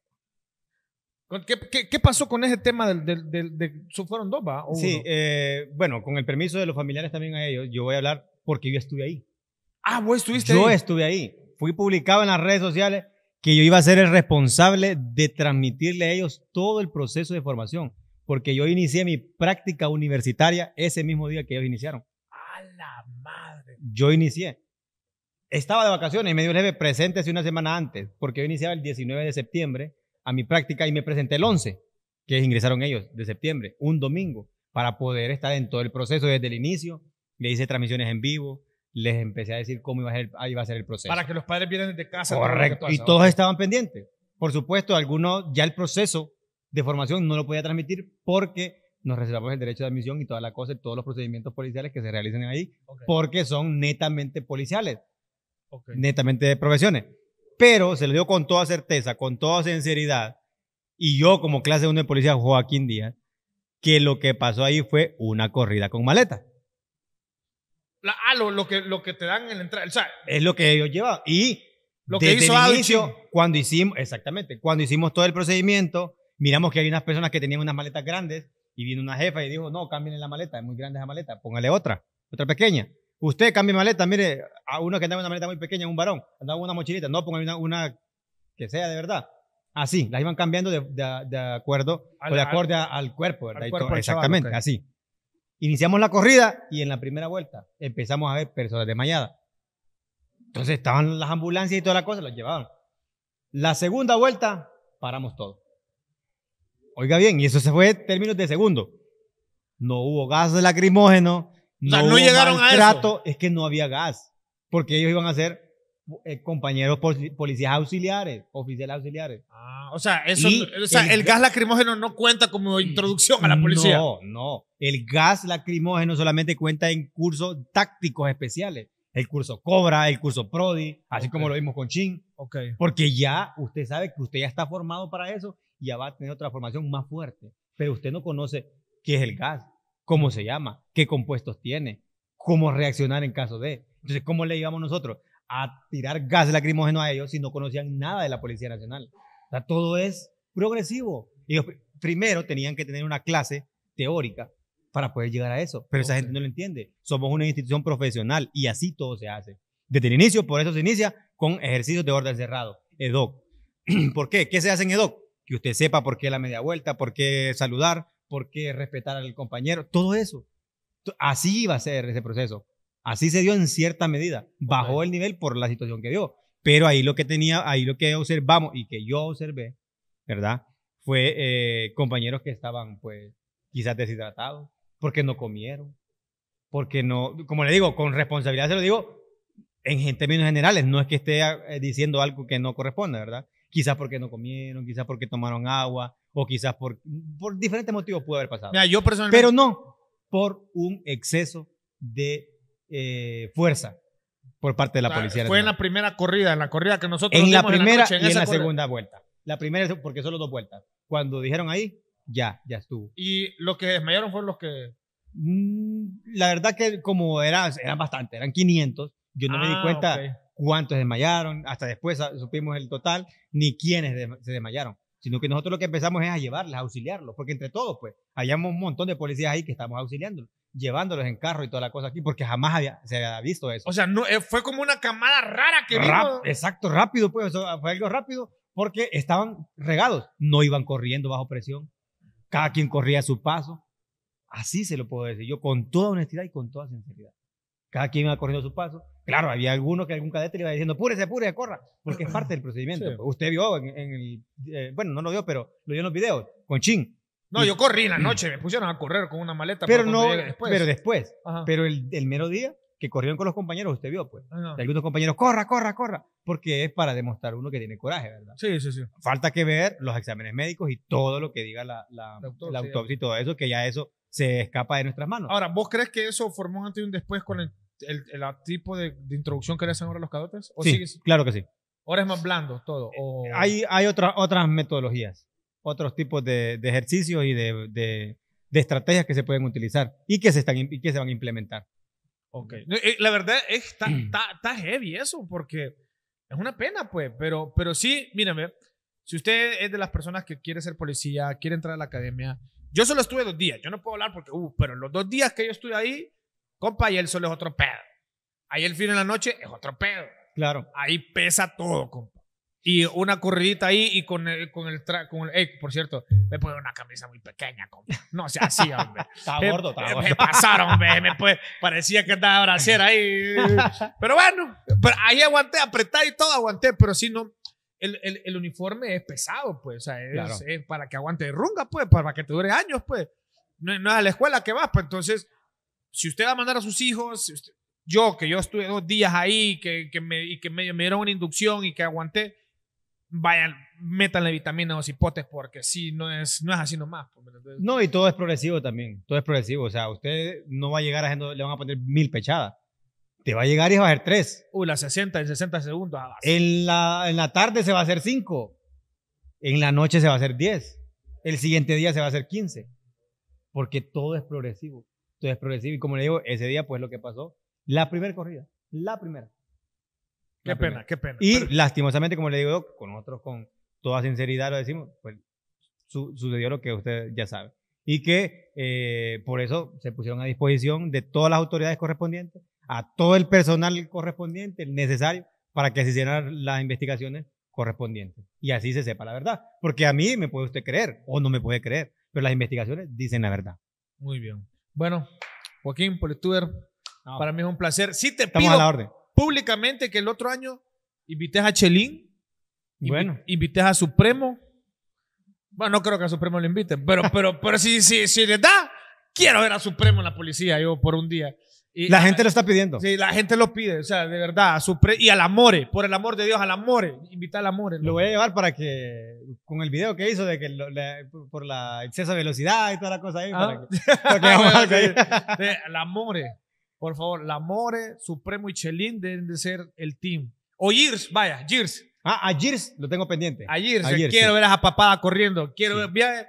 ¿Qué, qué, pasó con ese tema de del, fueron dos, va? Sí, eh, bueno, con el permiso de los familiares también a ellos, yo voy a hablar porque yo estuve ahí. Ah, vos estuviste yo ahí. Yo estuve ahí. Fui publicado en las redes sociales que yo iba a ser el responsable de transmitirle a ellos todo el proceso de formación, porque yo inicié mi práctica universitaria ese mismo día que ellos iniciaron. A la madre. Yo inicié. Estaba de vacaciones y me dio el jefe, hace una semana antes, porque yo iniciaba el 19 de septiembre a mi práctica y me presenté el 11, que ingresaron ellos de septiembre, un domingo, para poder estar en todo el proceso desde el inicio. Le hice transmisiones en vivo, les empecé a decir cómo iba a ser, iba a ser el proceso. Para que los padres vieran desde casa. Correcto. y todos estaban pendientes. Por supuesto, algunos ya el proceso de formación no lo podía transmitir porque nos reservamos el derecho de admisión y toda la cosa, todos los procedimientos policiales que se realicen ahí, porque son netamente policiales netamente de profesiones. Pero se lo digo con toda certeza, con toda sinceridad, y yo como clase 1 de policía Joaquín Díaz, que lo que pasó ahí fue una corrida con maleta. ah, lo, que, te dan en la entrada. es lo que ellos llevaban Y lo que hizo el cuando hicimos, exactamente, cuando hicimos todo el procedimiento, miramos que hay unas personas que tenían unas maletas grandes y vino una jefa y dijo, no, cambien la maleta, es muy grande la maleta, póngale otra, otra pequeña. Usted cambia maleta, mire, a uno que andaba en una maleta muy pequeña, un varón, andaba una mochilita, no ponga una, una que sea de verdad. Así, las iban cambiando de, acuerdo o de acorde al, cuerpo, ¿verdad? exactamente, así. Iniciamos la corrida y en la primera vuelta empezamos a ver personas desmayadas. Entonces estaban las ambulancias y toda la cosa, los llevaban. La segunda vuelta, paramos todo. Oiga bien, y eso se fue términos de segundo. No hubo gas lacrimógeno, no, no llegaron a eso. Es que no había gas, porque ellos iban a ser eh, compañeros policías auxiliares, oficiales auxiliares. Ah, o sea, eso, el, gas lacrimógeno no cuenta como mm, introducción a la policía. No, no. El gas lacrimógeno solamente cuenta en cursos tácticos especiales. El curso Cobra, el curso Prodi, así como lo vimos con Chin. Okay. Porque ya usted sabe que usted ya está formado para eso y ya va a tener otra formación más fuerte. Pero usted no conoce qué es el gas cómo se llama, qué compuestos tiene, cómo reaccionar en caso de. Entonces, ¿cómo le íbamos nosotros a tirar gas lacrimógeno a ellos si no conocían nada de la Policía Nacional? O todo es progresivo. Ellos primero tenían que tener una clase teórica para poder llegar a eso, pero esa gente no lo entiende. Somos una institución profesional y así todo se hace. Desde el inicio, por eso se inicia con ejercicios de orden cerrado, EDOC. ¿Por qué? ¿Qué se hace en EDOC? Que usted sepa por qué la media vuelta, por qué saludar, por qué respetar al compañero, todo eso. Así iba a ser ese proceso. Así se dio en cierta medida. Bajó el nivel por la situación que dio. Pero ahí lo que tenía, ahí lo que observamos y que yo observé, ¿verdad? Fue eh, compañeros que estaban, pues, quizás deshidratados, porque no comieron, porque no, como le digo, con responsabilidad se lo digo en términos generales, no es que esté eh, diciendo algo que no corresponda, ¿verdad? quizás porque no comieron, quizás porque tomaron agua, o quizás por, por diferentes motivos puede haber pasado. Pero no por un exceso de eh, fuerza por parte de la policía. Fue en la primera corrida, en la corrida que nosotros en la primera en la y en la segunda vuelta. La primera porque solo dos vueltas. Cuando dijeron ahí, ya, ya estuvo. Y los que desmayaron fueron los que mm, la verdad que como eran, eran bastante, eran 500, yo no me di ah, cuenta cuántos desmayaron, hasta después supimos el total, ni quiénes se desmayaron, sino que nosotros lo que empezamos es a llevarles, a auxiliarlos, porque entre todos, pues, hayamos un montón de policías ahí que estamos auxiliando llevándolos en carro y toda la cosa aquí, porque jamás había, se había visto eso. O sea, no, eh, fue como una camada rara que Exacto, rápido, pues, fue algo rápido, porque estaban regados, no iban corriendo bajo presión, cada quien corría a su paso, así se lo puedo decir yo, con toda honestidad y con toda sinceridad. Cada quien iba corriendo a su paso, Claro, había alguno que algún cadete le iba diciendo, púrese, púrese, corra, porque es parte del procedimiento. Pues, usted vio en, el, eh, bueno, no lo vio, pero lo vio en los videos, con Chin. No, yo corrí en la noche, me pusieron a correr con una maleta. Pero no, después. pero después, pero el, mero día que corrieron con los compañeros, usted vio, pues. algunos compañeros, corra, corra, corra, porque es para demostrar uno que tiene coraje, ¿verdad? Sí, sí, sí. Falta que ver los exámenes médicos y todo lo que diga la, la, autopsia. y todo eso, que ya eso se escapa de nuestras manos. Ahora, ¿vos crees que eso formó un antes y un después con el el, tipo de, introducción que le hacen ahora los cadotes? ¿O sí, claro que sí. ¿Ahora es más blando todo? Eh, hay, hay otra, otras metodologías, otros tipos de, ejercicios y de, estrategias que se pueden utilizar y que se, están, y que se van a implementar. Ok. Eh, la verdad es está, heavy eso porque es una pena, pues, pero, pero sí, mírame, si usted es de las personas que quiere ser policía, quiere entrar a la academia, yo solo estuve dos días, yo no puedo hablar porque, uh, pero los dos días que yo estuve ahí, Compa, el sol es otro pedo. ahí el fin de la noche es otro pedo. Claro. Ahí pesa todo, compa. Y una corridita ahí y con el, con el, con el por cierto, me puse una camisa muy pequeña, compa. No sea así, hombre. estaba gordo, Me pasaron, Me, pues, parecía que estaba bracera ahí. Pero bueno, ahí aguanté, apreté y todo aguanté, pero si no. El, uniforme es pesado, pues. O sea, es, para que aguante runga, pues, para que te dure años, pues. No, es a la escuela que vas, pues entonces si usted va a mandar a sus hijos, yo que yo estuve dos días ahí que, me, y que me, dieron una inducción y que aguanté, vayan, métanle vitaminas o cipotes porque si no es, no es así nomás. Pues, no, y todo es progresivo también, todo es progresivo, o sea, usted no va a llegar a le van a poner mil pechadas. Te va a llegar y va a ser tres. Uy, las 60, en 60 segundos. Ah, en la, en la tarde se va a hacer cinco. En la noche se va a hacer diez. El siguiente día se va a hacer quince. Porque todo es progresivo es progresivo. Y como le digo, ese día, pues lo que pasó, la primera corrida, la primera. Qué pena, qué pena. Y lastimosamente, como le digo con nosotros, con toda sinceridad lo decimos, pues sucedió lo que usted ya sabe. Y que eh, por eso se pusieron a disposición de todas las autoridades correspondientes, a todo el personal correspondiente, necesario, para que se hicieran las investigaciones correspondientes. Y así se sepa la verdad. Porque a mí me puede usted creer o no me puede creer, pero las investigaciones dicen la verdad. Muy bien. Bueno, Joaquín, Polituber, para mí es un placer. Sí te pido públicamente que el otro año invites a Chelín, bueno. invites a Supremo. Bueno, no creo que a Supremo lo inviten, pero, pero, pero si, si, si les da, quiero ver a Supremo en la policía yo por un día la gente lo está pidiendo. Sí, la gente lo pide, o sea, de verdad. A su pre y al amore, por el amor de Dios, al amore. Invita al amore. Lo voy a llevar para que, con el video que hizo de que por la Excesa velocidad y toda la cosa ahí. Ah. Para que, amore, por favor, el amore, Supremo y Chelín deben de ser el team. O Girs vaya, Gears. Ah, a Gears lo tengo pendiente. A Girs quiero ver a papada corriendo. Quiero ver,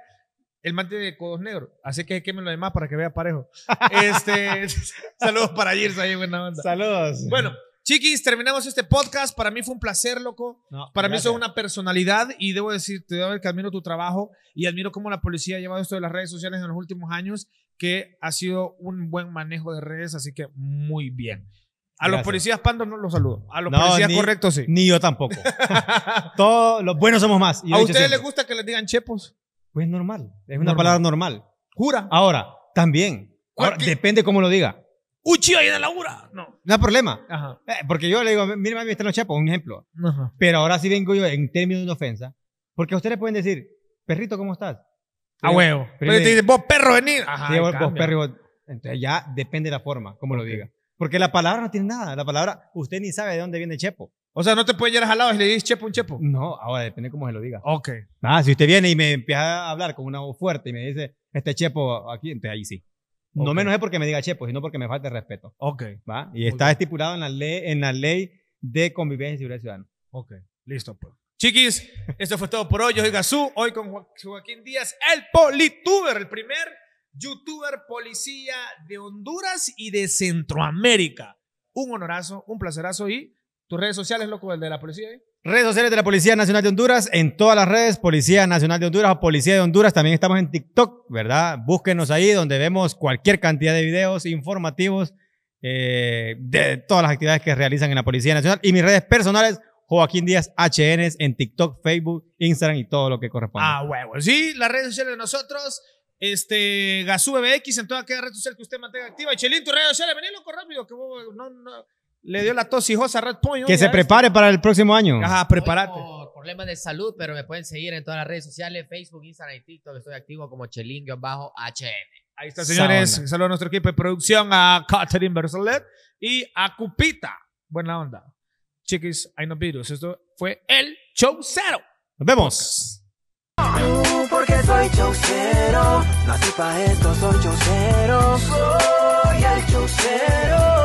el mante de codos negro Así que quemen lo demás para que vea parejo. este, saludos para Girsa buena onda. Saludos. Bueno, Chiquis, terminamos este podcast. Para mí fue un placer, loco. para mí sos una personalidad y debo decirte, decir que admiro tu trabajo y admiro cómo la policía ha llevado esto de las redes sociales en los últimos años, que ha sido un buen manejo de redes, así que muy bien. A los policías pandos no los saludo. A los policías correctos sí. Ni yo tampoco. Todos los buenos somos más. ¿A ustedes les gusta que les digan chepos? Pues normal. Es una palabra normal. Jura. Ahora, también. depende cómo lo diga. Uchi ahí de la ura. No. No hay problema. Ajá. Eh, porque yo le digo, mire, mami, están los chapos, un ejemplo. Ajá. Pero ahora sí vengo yo en términos de ofensa. Porque ustedes pueden decir, perrito, ¿cómo estás? A huevo. Pero te vos perro, venir Sí, vos, perro. Entonces ya depende la forma, cómo lo diga. Porque la palabra no tiene nada. La palabra, usted ni sabe de dónde viene Chepo. O sea, no te puede llegar jalado y le dices chepo un chepo. No, ahora depende cómo se lo diga. Ok. Ah, si usted viene y me empieza a hablar con una voz fuerte y me dice, este chepo aquí, entonces ahí sí. No menos es porque me diga chepo, sino porque me falte respeto. Ok. ¿Va? Y está estipulado en la, ley, en la ley de convivencia y seguridad ciudadana. Ok. Listo, pues. Chiquis, esto fue todo por hoy. Yo soy Gazú, hoy con Joaquín Díaz, el Polituber, el primer youtuber policía de Honduras y de Centroamérica. Un honorazo, un placerazo y ¿Tus redes sociales, loco, el de la policía? ¿eh? Redes sociales de la Policía Nacional de Honduras, en todas las redes, Policía Nacional de Honduras o Policía de Honduras, también estamos en TikTok, ¿verdad? Búsquenos ahí donde vemos cualquier cantidad de videos informativos eh, de todas las actividades que realizan en la Policía Nacional y mis redes personales, Joaquín Díaz HN en TikTok, Facebook, Instagram y todo lo que corresponde. Ah, huevo. Sí, las redes sociales de nosotros, este, BBX en toda aquella redes sociales que usted mantenga activa. Y Chelín, tus redes sociales, vení loco rápido, que vos, no, no, le dio la tos y Red point Que se prepare para el próximo año. Ajá, prepárate. Por problemas de salud, pero me pueden seguir en todas las redes sociales, Facebook, Instagram y TikTok. Estoy activo como chelín-hn. Ahí está, señores. Saludos a nuestro equipo de producción, a Catherine Bersolet y a Cupita. Buena onda. Chiquis, hay no virus. Esto fue el Show Cero. Nos vemos. porque soy show pa' esto, soy soy el show